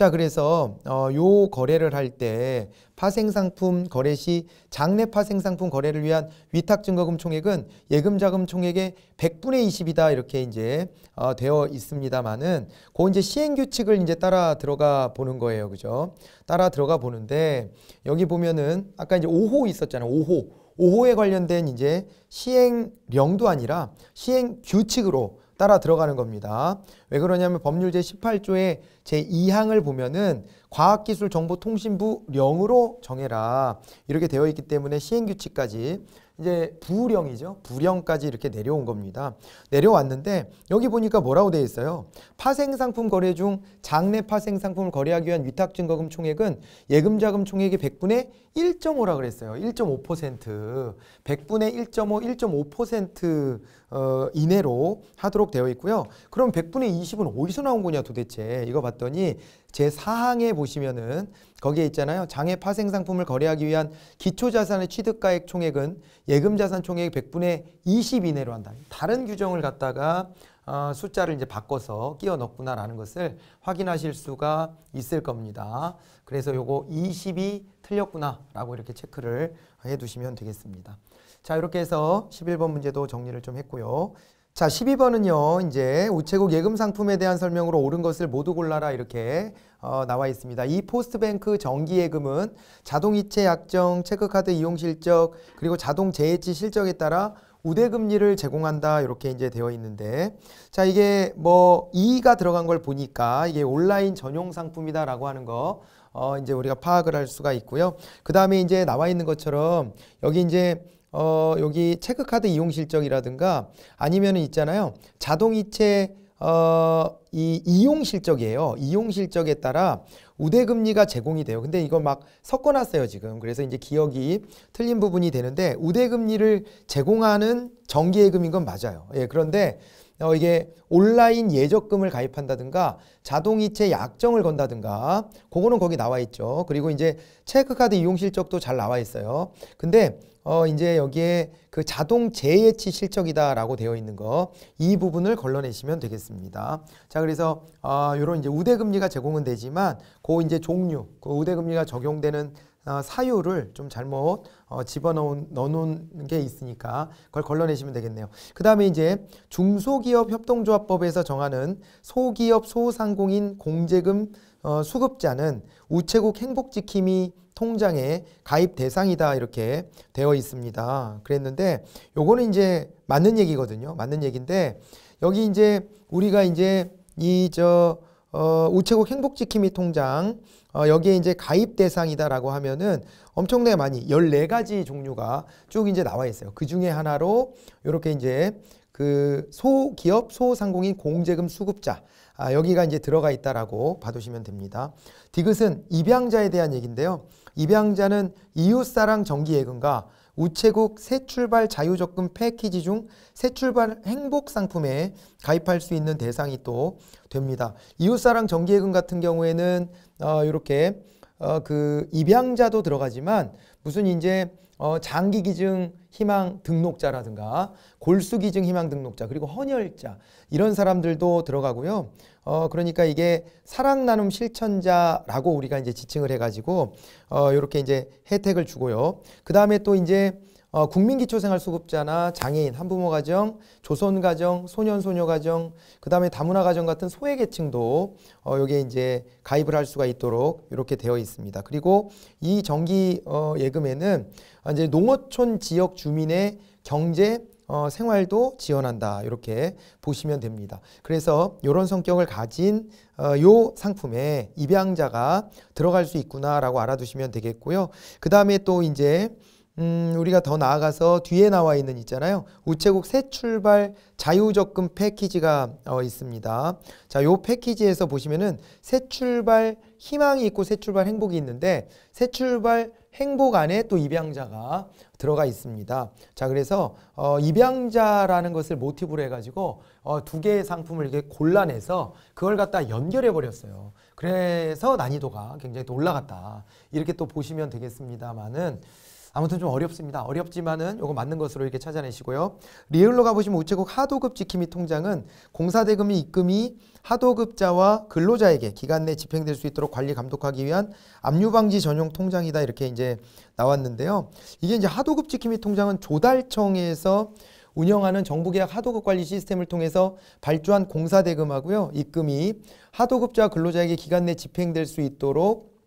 자, 그래서 어, 요 거래를 할 때 파생상품 거래 시 장래 파생상품 거래를 위한 위탁증거금 총액은 예금자금 총액의 100분의 20이다 이렇게 이제 어, 되어 있습니다만은 그 이제 시행 규칙을 이제 따라 들어가 보는 거예요, 그죠? 따라 들어가 보는데 여기 보면은 아까 이제 5호 있었잖아요, 5호. 5호에 관련된 이제 시행령도 아니라 시행 규칙으로 따라 들어가는 겁니다. 왜 그러냐면 법률 제18조의 제2항을 보면은 과학기술정보통신부 령으로 정해라. 이렇게 되어 있기 때문에 시행규칙까지 이제 부령이죠. 부령까지 이렇게 내려온 겁니다. 내려왔는데 여기 보니까 뭐라고 되어 있어요. 파생상품 거래 중 장내 파생상품을 거래하기 위한 위탁증거금 총액은 예금자금 총액의 100분의 1.5라 고 그랬어요. 1.5% 100분의 1.5, 1.5% 어, 이내로 하도록 되어 있고요. 그럼 100분의 20은 어디서 나온 거냐 도대체 이거 봤더니 제4항에 보시면은 거기에 있잖아요. 장애 파생 상품을 거래하기 위한 기초 자산의 취득가액 총액은 예금 자산 총액 100분의 20 이내로 한다. 다른 규정을 갖다가 어, 숫자를 이제 바꿔서 끼워 넣었구나라는 것을 확인하실 수가 있을 겁니다. 그래서 요거 20이 틀렸구나라고 이렇게 체크를 해 두시면 되겠습니다. 자, 이렇게 해서 11번 문제도 정리를 좀 했고요. 자, 12번은요, 이제 우체국 예금 상품에 대한 설명으로 옳은 것을 모두 골라라 이렇게 어, 나와 있습니다. 이 포스트뱅크 정기예금은 자동이체 약정, 체크카드 이용 실적, 그리고 자동 재해치 실적에 따라 우대금리를 제공한다 이렇게 이제 되어 있는데 자 이게 뭐 2가 들어간 걸 보니까 이게 온라인 전용 상품이다라고 하는 거 어, 이제 우리가 파악을 할 수가 있고요. 그 다음에 이제 나와 있는 것처럼 여기 이제 어, 여기 체크카드 이용 실적이라든가 아니면 있잖아요. 자동이체 어, 이 이용 실적이에요. 이용 실적에 따라 우대금리가 제공이 돼요. 근데 이걸 막 섞어놨어요, 지금. 그래서 이제 기억이 틀린 부분이 되는데 우대금리를 제공하는 정기예금인 건 맞아요. 예, 그런데 어, 이게 온라인 예적금을 가입한다든가 자동이체 약정을 건다든가 그거는 거기 나와 있죠. 그리고 이제 체크카드 이용 실적도 잘 나와 있어요. 근데 어 이제 여기에 그 자동 재예치 실적이다라고 되어 있는 거 이 부분을 걸러내시면 되겠습니다. 자 그래서 아 어, 요런 이제 우대 금리가 제공은 되지만 그 이제 종류 그 우대 금리가 적용되는 어, 사유를 좀 잘못 어, 집어넣은 넣어놓은 게 있으니까 그걸 걸러내시면 되겠네요. 그 다음에 이제 중소기업 협동조합법에서 정하는 소기업 소상공인 공제금 어, 수급자는 우체국 행복지킴이 통장에 가입 대상이다 이렇게 되어 있습니다. 그랬는데 요거는 이제 맞는 얘기거든요. 맞는 얘기인데 여기 이제 우리가 이제 이저 어, 우체국 행복지킴이 통장 어, 여기에 이제 가입 대상이다라고 하면은 엄청나게 많이 14가지 종류가 쭉 이제 나와 있어요. 그 중에 하나로 이렇게 이제 그 소기업 소상공인 공제금 수급자 아, 여기가 이제 들어가 있다라고 봐두시면 됩니다. 디귿은 입양자에 대한 얘기인데요. 입양자는 이웃사랑 정기예금과 우체국 새출발 자유적금 패키지 중 새출발 행복 상품에 가입할 수 있는 대상이 또 됩니다. 이웃사랑 정기예금 같은 경우에는 어, 이렇게 어, 그 입양자도 들어가지만 무슨 이제 어, 장기 기증 희망 등록자라든가 골수 기증 희망 등록자 그리고 헌혈자 이런 사람들도 들어가고요. 어, 그러니까 이게 사랑 나눔 실천자라고 우리가 이제 지칭을 해가지고 어, 이렇게 이제 혜택을 주고요. 그 다음에 또 이제 어, 국민기초생활수급자나 장애인, 한부모 가정, 조선 가정, 소년 소녀 가정, 그다음에 다문화 가정 같은 소외 계층도 어 요게 이제 가입을 할 수가 있도록 이렇게 되어 있습니다. 그리고 이 정기 어 예금에는 이제 농어촌 지역 주민의 경제 어, 생활도 지원한다 이렇게 보시면 됩니다. 그래서 이런 성격을 가진 어, 요 상품에 입양자가 들어갈 수 있구나라고 알아두시면 되겠고요. 그 다음에 또 이제 음, 우리가 더 나아가서 뒤에 나와 있는 있잖아요. 우체국 새 출발 자유적금 패키지가 어, 있습니다. 자, 요 패키지에서 보시면은 새 출발 희망이 있고 새 출발 행복이 있는데 새 출발 행복 안에 또 입양자가 들어가 있습니다. 자, 그래서 어, 입양자라는 것을 모티브로 해가지고 어, 두 개의 상품을 이렇게 골라내서 그걸 갖다 연결해 버렸어요. 그래서 난이도가 굉장히 또 올라갔다. 이렇게 또 보시면 되겠습니다만은. 아무튼 좀 어렵습니다. 어렵지만은 이거 맞는 것으로 이렇게 찾아내시고요. 리을로 가보시면 우체국 하도급 지킴이 통장은 공사대금이 입금이 하도급자와 근로자에게 기간 내 집행될 수 있도록 관리 감독하기 위한 압류 방지 전용 통장이다 이렇게 이제 나왔는데요. 이게 이제 하도급 지킴이 통장은 조달청에서 운영하는 정부계약 하도급 관리 시스템을 통해서 발주한 공사대금하고요. 입금이 하도급자 와 근로자에게 기간 내 집행될 수 있도록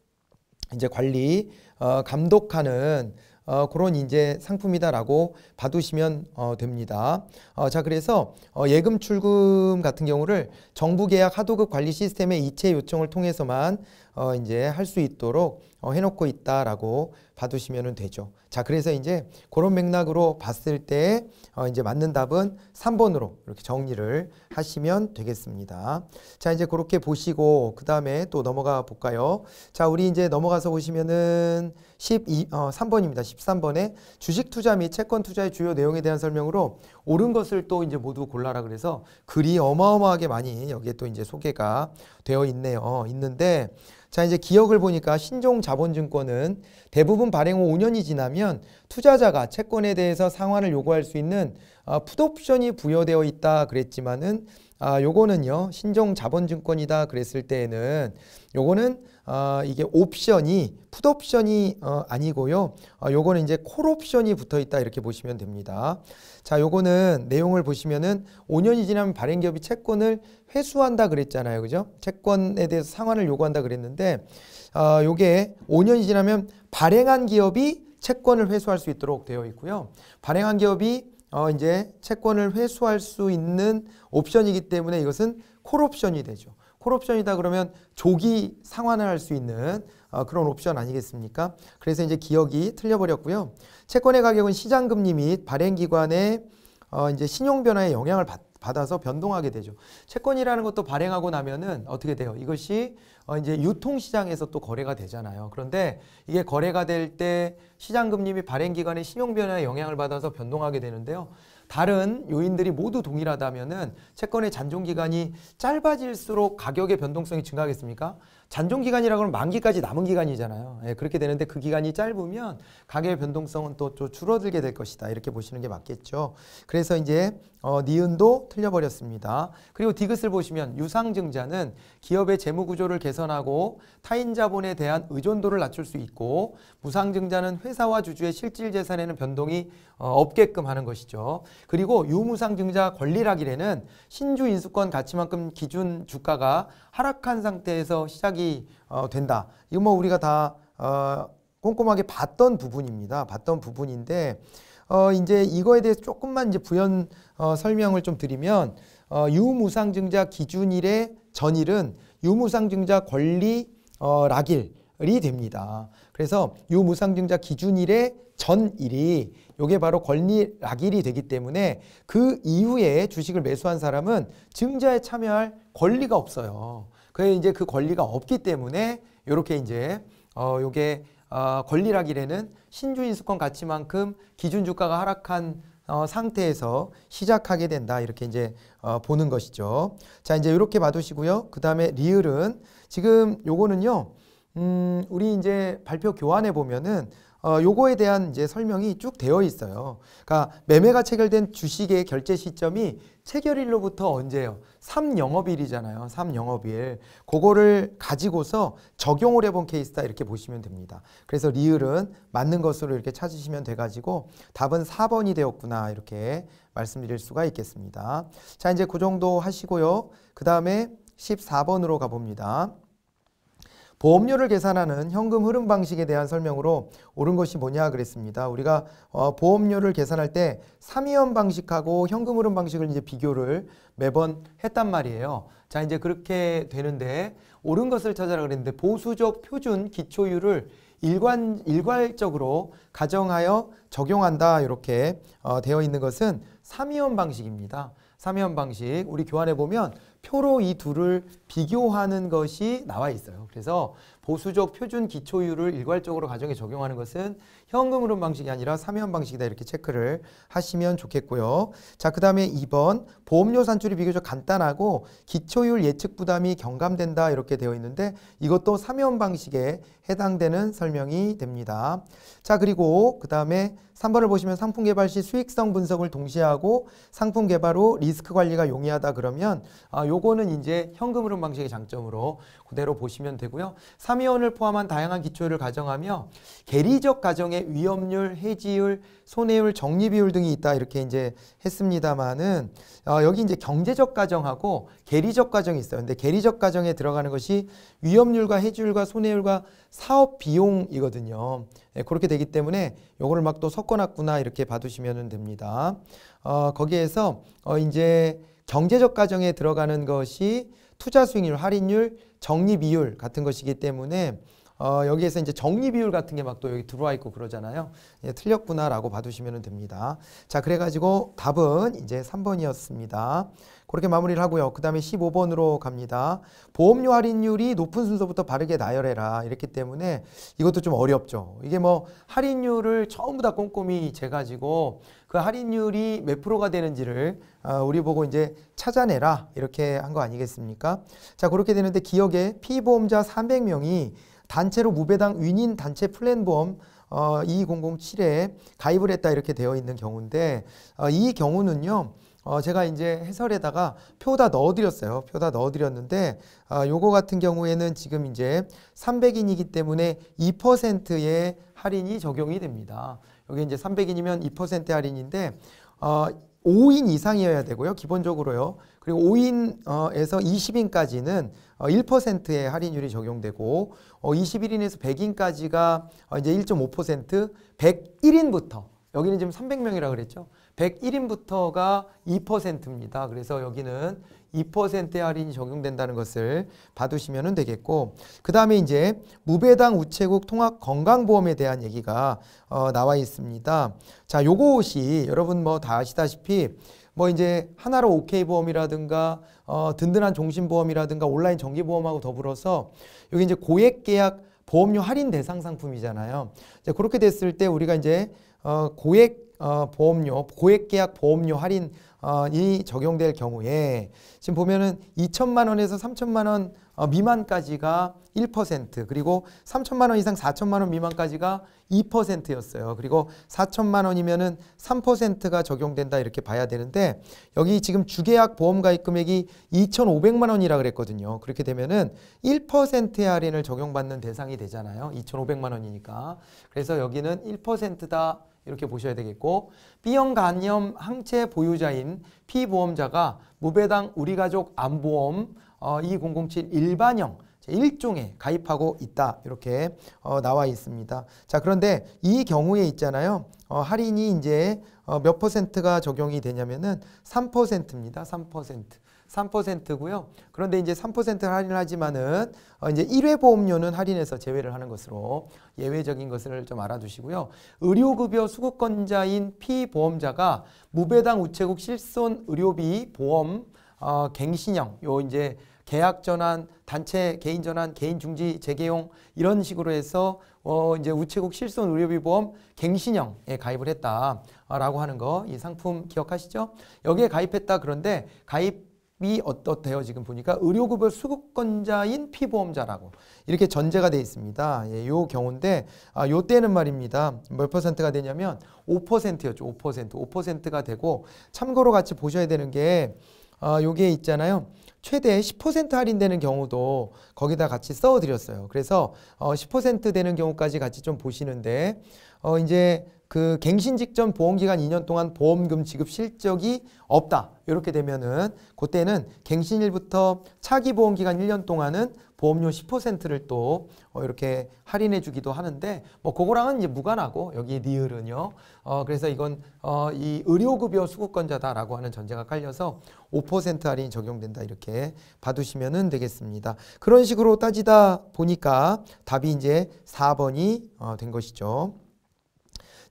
이제 관리 어, 감독하는 어, 그런 이제 상품이다라고 봐두시면 어, 됩니다. 어, 자 그래서 어, 예금 출금 같은 경우를 정부 계약 하도급 관리 시스템의 이체 요청을 통해서만 어, 이제 할 수 있도록 어, 해놓고 있다라고 봐두시면 되죠. 자 그래서 이제 그런 맥락으로 봤을 때 어, 이제 맞는 답은 3번으로 이렇게 정리를 하시면 되겠습니다. 자 이제 그렇게 보시고 그 다음에 또 넘어가 볼까요? 자 우리 이제 넘어가서 보시면은 12, 어, 3번입니다. 13번에 주식 투자 및 채권 투자의 주요 내용에 대한 설명으로 옳은 것을 또 이제 모두 골라라 그래서 글이 어마어마하게 많이 여기에 또 이제 소개가 되어 있네요. 있는데 자 이제 기억을 보니까 신종 자본증권은 대부분 발행 후 5년이 지나면 투자자가 채권에 대해서 상환을 요구할 수 있는 어, 풋옵션이 부여되어 있다 그랬지만은 아 요거는요 신종 자본증권이다 그랬을 때에는 요거는 어, 이게 옵션이 풋옵션이 어, 아니고요. 어, 요거는 이제 콜옵션이 붙어 있다 이렇게 보시면 됩니다. 자, 요거는 내용을 보시면은 5년이 지나면 발행기업이 채권을 회수한다 그랬잖아요. 그죠? 채권에 대해서 상환을 요구한다 그랬는데 어, 요게 5년이 지나면 발행한 기업이 채권을 회수할 수 있도록 되어 있고요. 발행한 기업이 어, 이제 채권을 회수할 수 있는 옵션이기 때문에 이것은 콜옵션이 되죠. 콜옵션이다 그러면 조기 상환을 할 수 있는 어, 그런 옵션 아니겠습니까? 그래서 이제 기억이 틀려버렸고요. 채권의 가격은 시장금리 및 발행기관의 어, 이제 신용 변화에 영향을 받, 받아서 변동하게 되죠. 채권이라는 것도 발행하고 나면은 어떻게 돼요? 이것이 어, 이제 유통시장에서 또 거래가 되잖아요. 그런데 이게 거래가 될 때 시장금리 및 발행기관의 신용 변화에 영향을 받아서 변동하게 되는데요. 다른 요인들이 모두 동일하다면은 채권의 잔존 기간이 짧아질수록 가격의 변동성이 증가하겠습니까? 잔존 기간이라고 하면 만기까지 남은 기간이잖아요. 예, 그렇게 되는데 그 기간이 짧으면 가격의 변동성은 또, 또 줄어들게 될 것이다. 이렇게 보시는 게 맞겠죠. 그래서 이제 어, 니은도 틀려버렸습니다. 그리고 디귿을 보시면 유상증자는 기업의 재무 구조를 개선하고 타인 자본에 대한 의존도를 낮출 수 있고 무상증자는 회사와 주주의 실질 재산에는 변동이 어, 없게끔 하는 것이죠. 그리고 유무상증자 권리라기래는 신주 인수권 가치만큼 기준 주가가 하락한 상태에서 시작이 어, 된다. 이거 뭐 우리가 다 어, 꼼꼼하게 봤던 부분입니다. 봤던 부분인데 어, 이제 이거에 대해서 조금만 이제 부연 어, 설명을 좀 드리면 유무상증자 기준일의 전일은 유무상증자 권리 락일이 됩니다. 그래서 유무상증자 기준일의 전일이 요게 바로 권리락일이 되기 때문에 그 이후에 주식을 매수한 사람은 증자에 참여할 권리가 없어요. 그게 이제 그 권리가 없기 때문에 요렇게 이제 어 요게 어 권리락일에는 신주인수권 가치만큼 기준 주가가 하락한 어, 상태에서 시작하게 된다 이렇게 이제 어, 보는 것이죠. 자 이제 이렇게 봐두시고요. 그 다음에 리을은 지금 요거는요. 음, 우리 이제 발표 교환에 보면은 어, 요거에 대한 이제 설명이 쭉 되어 있어요. 그러니까 매매가 체결된 주식의 결제 시점이 체결일로부터 언제예요? 3영업일이잖아요. 3영업일. 그거를 가지고서 적용을 해본 케이스다 이렇게 보시면 됩니다. 그래서 리을은 맞는 것으로 이렇게 찾으시면 돼가지고 답은 4번이 되었구나 이렇게 말씀드릴 수가 있겠습니다. 자 이제 그 정도 하시고요. 그 다음에 14번으로 가봅니다. 보험료를 계산하는 현금 흐름 방식에 대한 설명으로 옳은 것이 뭐냐 그랬습니다. 우리가 어, 보험료를 계산할 때 3위원 방식하고 현금 흐름 방식을 이제 비교를 매번 했단 말이에요. 자 이제 그렇게 되는데 옳은 것을 찾아라 그랬는데 보수적 표준 기초율을 일관 일괄적으로 가정하여 적용한다 이렇게 어, 되어 있는 것은 3위원 방식입니다. 3위원 방식 우리 교환해 보면 표로 이 둘을 비교하는 것이 나와 있어요. 그래서 보수적 표준 기초율을 일괄적으로 가정에 적용하는 것은 현금 흐름 방식이 아니라 사면 방식이다 이렇게 체크를 하시면 좋겠고요. 자, 그 다음에 2번 보험료 산출이 비교적 간단하고 기초율 예측 부담이 경감된다 이렇게 되어 있는데 이것도 사면 방식에 해당되는 설명이 됩니다. 자, 그리고 그 다음에 3번을 보시면 상품 개발 시 수익성 분석을 동시에 하고 상품 개발 후 리스크 관리가 용이하다 그러면 아, 요거는 이제 현금 흐름 방식의 장점으로 그대로 보시면 되고요. 3위원을 포함한 다양한 기초를 가정하며 계리적 가정의 위험률, 해지율, 손해율, 적립비율 등이 있다 이렇게 이제 했습니다만은 어, 여기 이제 경제적 가정하고 계리적 가정이 있어요. 근데 계리적 가정에 들어가는 것이 위험률과 해지율과 손해율과 사업 비용이거든요. 네, 그렇게 되기 때문에 요거를 막 또 섞어놨구나 이렇게 봐두시면 됩니다. 어, 거기에서 어, 이제 경제적 가정에 들어가는 것이 투자 수익률, 할인율, 적립비율 같은 것이기 때문에 어, 여기에서 이제 정리 비율 같은 게 막 또 여기 들어와 있고 그러잖아요. 예, 틀렸구나라고 봐두시면 됩니다. 자, 그래가지고 답은 이제 3번이었습니다. 그렇게 마무리를 하고요. 그 다음에 15번으로 갑니다. 보험료 할인율이 높은 순서부터 바르게 나열해라. 이렇기 때문에 이것도 좀 어렵죠. 이게 뭐 할인율을 처음부 터 꼼꼼히 재가지고 그 할인율이 몇 프로가 되는지를 어, 우리 보고 이제 찾아내라. 이렇게 한 거 아니겠습니까? 자, 그렇게 되는데 기억에 피보험자 300명이 단체로 무배당 위인 단체 플랜보험 어, 2007에 가입을 했다 이렇게 되어 있는 경우인데 어, 이 경우는요. 어, 제가 이제 해설에다가 표다 넣어드렸어요. 표다 넣어드렸는데, 아, 요거 같은 경우에는 지금 이제 300인이기 때문에 2%의 할인이 적용이 됩니다. 여기 이제 300인이면 2% 할인인데, 어, 5인 이상이어야 되고요. 기본적으로요. 그리고 5인에서 20인까지는 1%의 어, 할인율이 적용되고 21인에서 어, 100인까지가 어, 이제 1.5%, 101인부터 여기는 지금 300명이라 그랬죠. 101인부터가 2%입니다. 그래서 여기는 2%의 할인이 적용된다는 것을 봐두시면 되겠고 그 다음에 이제 무배당 우체국 통합 건강보험에 대한 얘기가 어, 나와 있습니다. 자 요것이 여러분 뭐 다 아시다시피 뭐 이제 하나로 OK 보험이라든가 어, 든든한 종신보험이라든가 온라인 정기보험하고 더불어서 여기 이제 고액계약 보험료 할인 대상 상품이잖아요. 이제 그렇게 됐을 때 우리가 이제 어, 고액 어, 보험료, 고액계약 보험료 할인 어, 이 적용될 경우에 지금 보면은 2천만 원에서 3천만 어, 원 미만까지가 1% 그리고 3천만 원 이상 4천만 원 미만까지가 2%였어요. 그리고 4천만 원이면은 3%가 적용된다 이렇게 봐야 되는데 여기 지금 주계약 보험 가입 금액이 2,500만 원이라 그랬거든요. 그렇게 되면은 1%의 할인을 적용받는 대상이 되잖아요. 2,500만 원이니까. 그래서 여기는 1%다 이렇게 보셔야 되겠고 B형 간염 항체 보유자인 피보험자가 무배당 우리 가족 암보험 2007 어, 일반형 일종에 가입하고 있다 이렇게 어, 나와 있습니다. 자 그런데 이 경우에 있잖아요. 어, 할인이 이제 어, 몇 퍼센트가 적용이 되냐면은 3%입니다. 3%. 3%고요. 그런데 이제 3% 할인을 하지만은 어 이제 1회 보험료는 할인해서 제외를 하는 것으로 예외적인 것을 좀 알아두시고요. 의료급여 수급권자인 피보험자가 무배당 우체국 실손 의료비 보험 어, 갱신형 요 이제 계약 전환, 단체 개인 전환, 개인 중지 재개용 이런 식으로 해서 어 이제 우체국 실손 의료비 보험 갱신형에 가입을 했다라고 하는 거 이 상품 기억하시죠? 여기에 가입했다 그런데 가입 이 어떻대요? 지금 보니까 의료급여 수급권자인 피보험자라고 이렇게 전제가 되어 있습니다. 예, 요 경우인데 아, 요 때는 말입니다. 몇 퍼센트가 되냐면 5%였죠. 5% 5%가 되고 참고로 같이 보셔야 되는 게 아, 요게 있잖아요. 최대 10% 할인되는 경우도 거기다 같이 써드렸어요. 그래서 어, 10% 되는 경우까지 같이 좀 보시는데 어, 이제 그 갱신 직전 보험기간 2년 동안 보험금 지급 실적이 없다. 이렇게 되면은 그때는 갱신일부터 차기 보험기간 1년 동안은 보험료 10%를 또 어, 이렇게 할인해 주기도 하는데 뭐 그거랑은 이제 무관하고 여기 니을은요. 어, 그래서 이건 어, 이 의료급여 수급권자다라고 하는 전제가 깔려서 5% 할인이 적용된다 이렇게 봐두시면 은 되겠습니다. 그런 식으로 따지다 보니까 답이 이제 4번이 어, 된 것이죠.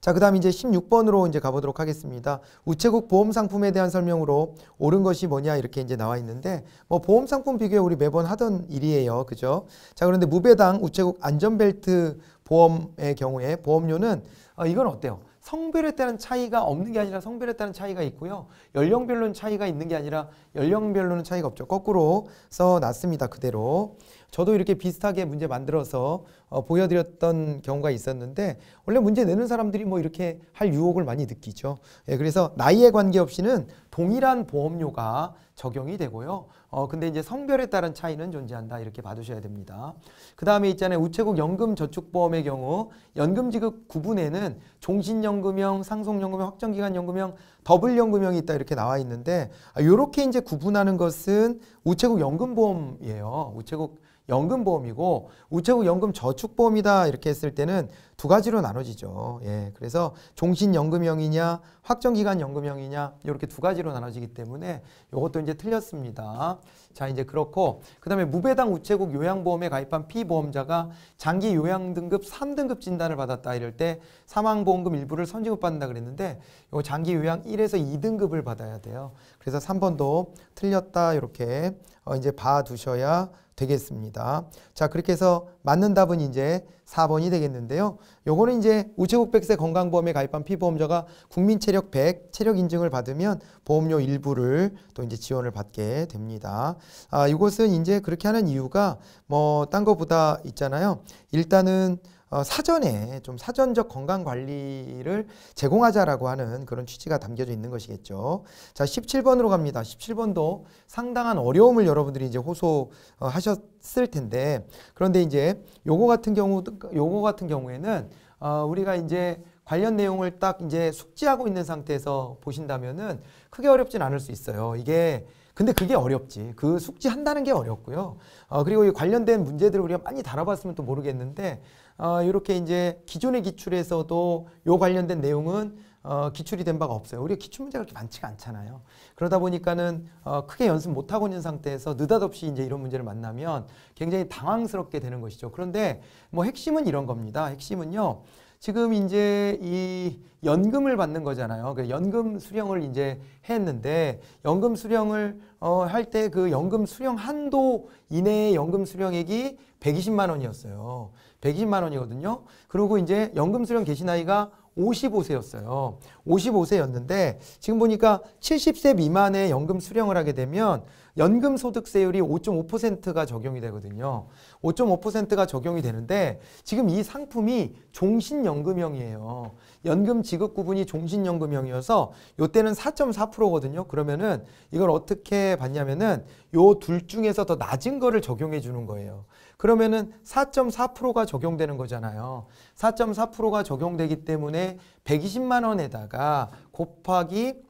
자, 그 다음 이제 16번으로 이제 가보도록 하겠습니다. 우체국 보험 상품에 대한 설명으로 옳은 것이 뭐냐 이렇게 이제 나와 있는데 뭐 보험 상품 비교에 우리 매번 하던 일이에요. 그죠? 자, 그런데 무배당 우체국 안전벨트 보험의 경우에 보험료는 어, 이건 어때요? 성별에 따른 차이가 없는 게 아니라 성별에 따른 차이가 있고요. 연령별로는 차이가 있는 게 아니라 연령별로는 차이가 없죠. 거꾸로 써놨습니다. 그대로. 저도 이렇게 비슷하게 문제 만들어서 어, 보여드렸던 경우가 있었는데 원래 문제 내는 사람들이 뭐 이렇게 할 유혹을 많이 느끼죠. 예, 그래서 나이에 관계없이는 동일한 보험료가 적용이 되고요. 어, 근데 이제 성별에 따른 차이는 존재한다 이렇게 봐두셔야 됩니다. 그 다음에 있잖아요. 우체국 연금저축보험의 경우 연금지급 구분에는 종신연금형, 상속연금형, 확정기간연금형, 더블연금형이 있다 이렇게 나와 있는데 이렇게 아, 이제 구분하는 것은 우체국 연금보험이에요. 우체국 연금보험이고 우체국 연금저축보험이다 이렇게 했을 때는 두 가지로 나눠지죠. 예, 그래서 종신연금형이냐 확정기간 연금형이냐 이렇게 두 가지로 나눠지기 때문에 이것도 이제 틀렸습니다. 자 이제 그렇고 그 다음에 무배당 우체국 요양보험에 가입한 피보험자가 장기 요양등급 3등급 진단을 받았다 이럴 때 사망보험금 일부를 선지급 받는다 그랬는데 요 장기 요양 1에서 2등급을 받아야 돼요. 그래서 3번도 틀렸다 이렇게 어, 이제 봐두셔야 되겠습니다. 자, 그렇게 해서 맞는 답은 이제 4번이 되겠는데요. 요거는 이제 우체국 백세 건강보험에 가입한 피보험자가 국민 체력 100 체력 인증을 받으면 보험료 일부를 또 이제 지원을 받게 됩니다. 아, 이것은 이제 그렇게 하는 이유가 뭐 딴것보다 있잖아요. 일단은 어, 사전에 좀 사전적 건강 관리를 제공하자라고 하는 그런 취지가 담겨져 있는 것이겠죠. 자, 17번으로 갑니다. 17번도 상당한 어려움을 여러분들이 이제 호소하셨을 어, 텐데 그런데 이제 요거 같은 경우 요거 같은 경우에는 어, 우리가 이제 관련 내용을 딱 이제 숙지하고 있는 상태에서 보신다면은 크게 어렵진 않을 수 있어요. 이게 근데 그게 어렵지. 그 숙지한다는 게 어렵고요. 어, 그리고 이 관련된 문제들을 우리가 많이 다뤄봤으면 또 모르겠는데 어, 이렇게 이제 기존의 기출에서도 요 관련된 내용은 어, 기출이 된 바가 없어요. 우리가 기출 문제가 그렇게 많지가 않잖아요. 그러다 보니까는 어, 크게 연습 못 하고 있는 상태에서 느닷없이 이제 이런 문제를 만나면 굉장히 당황스럽게 되는 것이죠. 그런데 뭐 핵심은 이런 겁니다. 핵심은요. 지금 이제 이 연금을 받는 거잖아요. 그 연금 수령을 이제 했는데 연금 수령을 어, 할 때 그 연금 수령 한도 이내의 연금 수령액이 120만 원이었어요. 120만 원이거든요. 그리고 이제 연금 수령 계신 나이가 55세였어요. 55세였는데 지금 보니까 70세 미만의 연금 수령을 하게 되면 연금 소득세율이 5.5%가 적용이 되거든요. 5.5%가 적용이 되는데 지금 이 상품이 종신연금형이에요. 연금 지급 구분이 종신연금형이어서 요때는 4.4%거든요. 그러면은 이걸 어떻게 봤냐면은 요둘 중에서 더 낮은 거를 적용해 주는 거예요. 그러면은 4.4%가 적용되는 거잖아요. 4.4%가 적용되기 때문에 120만 원에다가 곱하기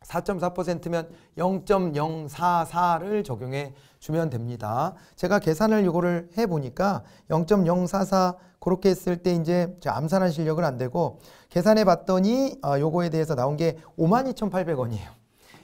4.4%면 0.044를 적용해 주면 됩니다. 제가 계산을 이거를 해 보니까 0.044 그렇게 했을 때 이제 암산한 실력은안 되고 계산해 봤더니 어, 요거에 대해서 나온 게 52,800원이에요.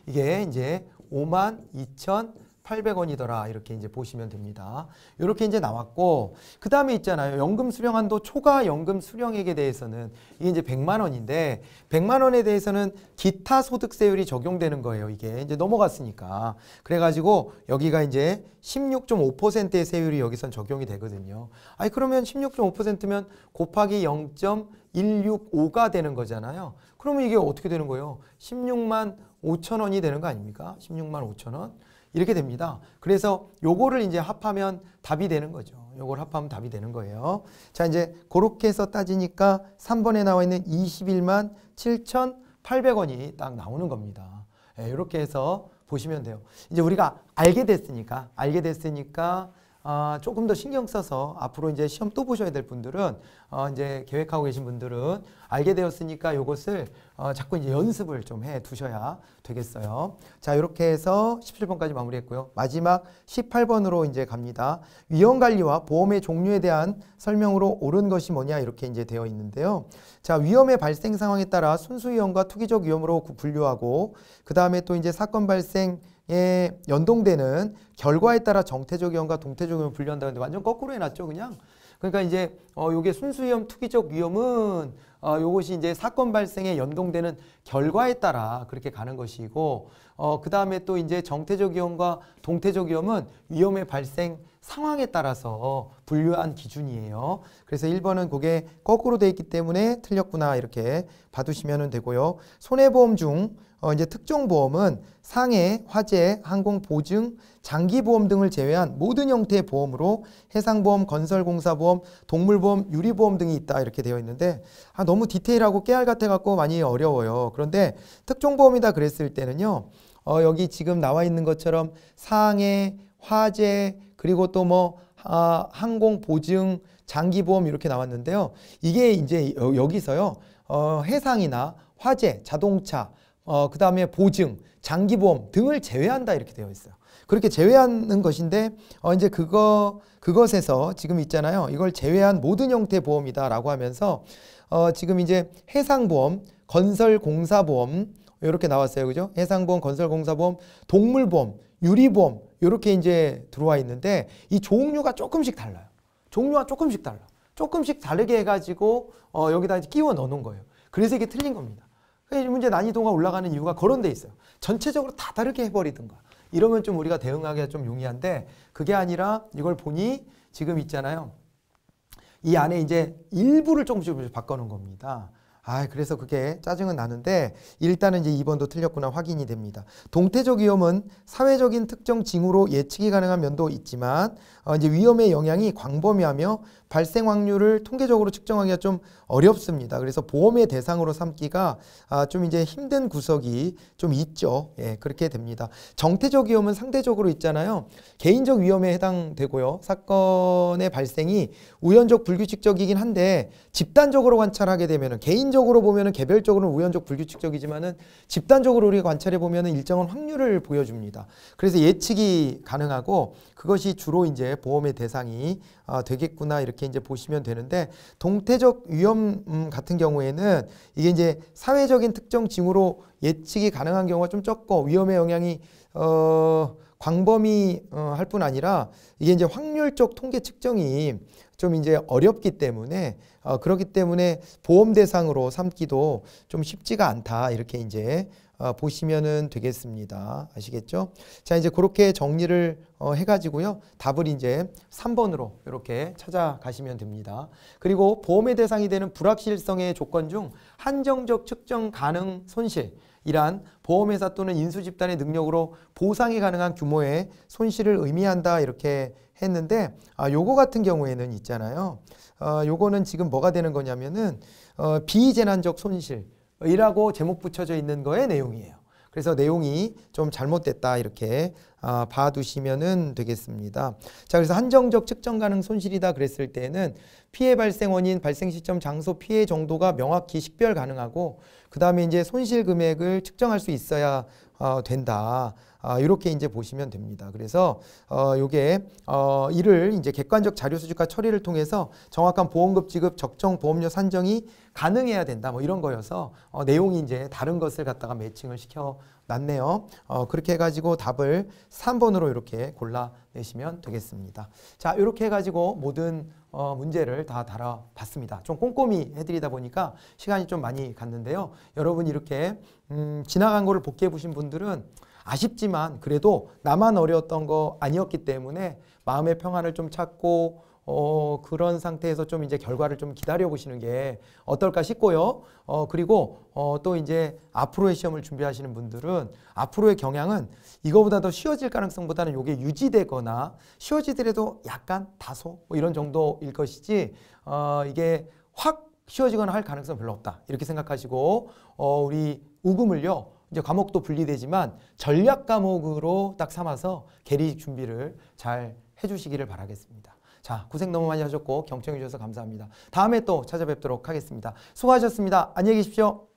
이게 이제 52,800원 800원이더라 이렇게 이제 보시면 됩니다. 이렇게 이제 나왔고 그 다음에 있잖아요. 연금 수령한도 초과 연금 수령액에 대해서는 이게 이제 100만 원인데 100만 원에 대해서는 기타 소득세율이 적용되는 거예요. 이게 이제 넘어갔으니까 그래가지고 여기가 이제 16.5%의 세율이 여기선 적용이 되거든요. 아니 그러면 16.5%면 곱하기 0.165가 되는 거잖아요. 그러면 이게 어떻게 되는 거예요? 16만 5천 원이 되는 거 아닙니까? 16만 5천 원. 이렇게 됩니다. 그래서 요거를 이제 합하면 답이 되는 거죠. 요걸 합하면 답이 되는 거예요. 자, 이제 그렇게 해서 따지니까 3번에 나와 있는 21만 7,800원이 딱 나오는 겁니다. 예, 이렇게 해서 보시면 돼요. 이제 우리가 알게 됐으니까, 알게 됐으니까 아, 조금 더 신경 써서 앞으로 이제 시험 또 보셔야 될 분들은 어, 이제 계획하고 계신 분들은 알게 되었으니까 이것을 어, 자꾸 이제 연습을 좀 해 두셔야 되겠어요. 자, 이렇게 해서 17번까지 마무리했고요. 마지막 18번으로 이제 갑니다. 위험 관리와 보험의 종류에 대한 설명으로 옳은 것이 뭐냐 이렇게 이제 되어 있는데요. 자, 위험의 발생 상황에 따라 순수 위험과 투기적 위험으로 분류하고 그 다음에 또 이제 사건 발생 예, 연동되는 결과에 따라 정태적 위험과 동태적 위험 을 분류한다는데 완전 거꾸로 해놨죠 그냥 그러니까 이제 어 요게 순수 위험 투기적 위험은 어 요것이 이제 사건 발생에 연동되는 결과에 따라 그렇게 가는 것이고 어그 다음에 또 이제 정태적 위험과 동태적 위험은 위험의 발생 상황에 따라서 분류한 기준이에요. 그래서 1번은 그게 거꾸로 돼 있기 때문에 틀렸구나 이렇게 봐두시면 되고요. 손해보험 중 어, 이제 특정 보험은 상해, 화재, 항공 보증, 장기 보험 등을 제외한 모든 형태의 보험으로 해상보험, 건설공사보험, 동물보험, 유리보험 등이 있다 이렇게 되어 있는데 아, 너무 디테일하고 깨알 같아 갖고 많이 어려워요. 그런데 특정 보험이다 그랬을 때는요. 어, 여기 지금 나와 있는 것처럼 상해, 화재, 그리고 또뭐 아, 항공 보증 장기 보험 이렇게 나왔는데요. 이게 이제 여기서요. 어, 해상이나 화재, 자동차, 어, 그 다음에 보증, 장기 보험 등을 제외한다 이렇게 되어 있어요. 그렇게 제외하는 것인데 어, 이제 그거 그것에서 지금 있잖아요. 이걸 제외한 모든 형태 보험이다라고 하면서 어, 지금 이제 해상 보험, 건설 공사 보험 이렇게 나왔어요. 그죠? 해상보험, 건설공사보험, 동물보험 유리보험 이렇게 이제 들어와 있는데 이 종류가 조금씩 달라요. 종류가 조금씩 달라. 조금씩 다르게 해가지고 어, 여기다 이제 끼워 넣는 거예요. 그래서 이게 틀린 겁니다. 이 문제 난이도가 올라가는 이유가 그런 데 있어요. 전체적으로 다 다르게 해버리든가. 이러면 좀 우리가 대응하기가 좀 용이한데 그게 아니라 이걸 보니 지금 있잖아요. 이 안에 이제 일부를 조금씩 바꿔놓은 겁니다. 아, 그래서 그게 짜증은 나는데 일단은 이제 2번도 틀렸구나 확인이 됩니다. 동태적 위험은 사회적인 특정 징후로 예측이 가능한 면도 있지만 어, 이제 위험의 영향이 광범위하며 발생 확률을 통계적으로 측정하기가 좀 어렵습니다. 그래서 보험의 대상으로 삼기가 아, 좀 이제 힘든 구석이 좀 있죠. 예, 그렇게 됩니다. 정태적 위험은 상대적으로 있잖아요. 개인적 위험에 해당되고요. 사건의 발생이 우연적 불규칙적이긴 한데 집단적으로 관찰하게 되면 개인적으로 보면 개별적으로는 우연적 불규칙적이지만은 집단적으로 우리가 관찰해 보면 일정한 확률을 보여줍니다. 그래서 예측이 가능하고 그것이 주로 이제 보험의 대상이 어, 되겠구나 이렇게 이제 보시면 되는데 동태적 위험 음, 같은 경우에는 이게 이제 사회적인 특정 징후로 예측이 가능한 경우가 좀 적고 위험의 영향이 어 광범위 어, 할 뿐 아니라 이게 이제 확률적 통계 측정이 좀 이제 어렵기 때문에 어, 그렇기 때문에 보험 대상으로 삼기도 좀 쉽지가 않다 이렇게 이제 아, 보시면 되겠습니다. 아시겠죠? 자, 이제 그렇게 정리를 어, 해가지고요. 답을 이제 3번으로 이렇게 찾아가시면 됩니다. 그리고 보험의 대상이 되는 불확실성의 조건 중 한정적 측정 가능 손실 이란 보험회사 또는 인수집단의 능력으로 보상이 가능한 규모의 손실을 의미한다 이렇게 했는데 아, 요거 같은 경우에는 있잖아요. 어, 요거는 지금 뭐가 되는 거냐면은 어, 비재난적 손실 이라고 제목 붙여져 있는 거의 내용이에요. 그래서 내용이 좀 잘못됐다 이렇게 아, 봐두시면 되겠습니다. 자 그래서 한정적 측정 가능 손실이다 그랬을 때는 피해 발생 원인, 발생 시점, 장소, 피해 정도가 명확히 식별 가능하고 그 다음에 이제 손실 금액을 측정할 수 있어야 어, 된다. 아, 이렇게 이제 보시면 됩니다. 그래서 어, 요게 어, 이를 이제 객관적 자료 수집과 처리를 통해서 정확한 보험급 지급 적정 보험료 산정이 가능해야 된다. 뭐 이런 거여서 어, 내용이 이제 다른 것을 갖다가 매칭을 시켜 놨네요. 어, 그렇게 해가지고 답을 3번으로 이렇게 골라내시면 되겠습니다. 자, 이렇게 해가지고 모든 어, 문제를 다 달아봤습니다. 좀 꼼꼼히 해드리다 보니까 시간이 좀 많이 갔는데요. 여러분 이렇게 음, 지나간 거를 복귀해 보신 분들은 아쉽지만 그래도 나만 어려웠던 거 아니었기 때문에 마음의 평안을 좀 찾고 어, 그런 상태에서 좀 이제 결과를 좀 기다려 보시는 게 어떨까 싶고요. 어, 그리고 어, 또 이제 앞으로의 시험을 준비하시는 분들은 앞으로의 경향은 이거보다 더 쉬워질 가능성보다는 이게 유지되거나 쉬워지더라도 약간 다소 뭐 이런 정도일 것이지 어, 이게 확 쉬워지거나 할 가능성 별로 없다. 이렇게 생각하시고 어, 우리 우금을요. 이제 과목도 분리되지만 전략 과목으로 딱 삼아서 계리 준비를 잘 해주시기를 바라겠습니다. 자, 고생 너무 많이 하셨고 경청해 주셔서 감사합니다. 다음에 또 찾아뵙도록 하겠습니다. 수고하셨습니다. 안녕히 계십시오.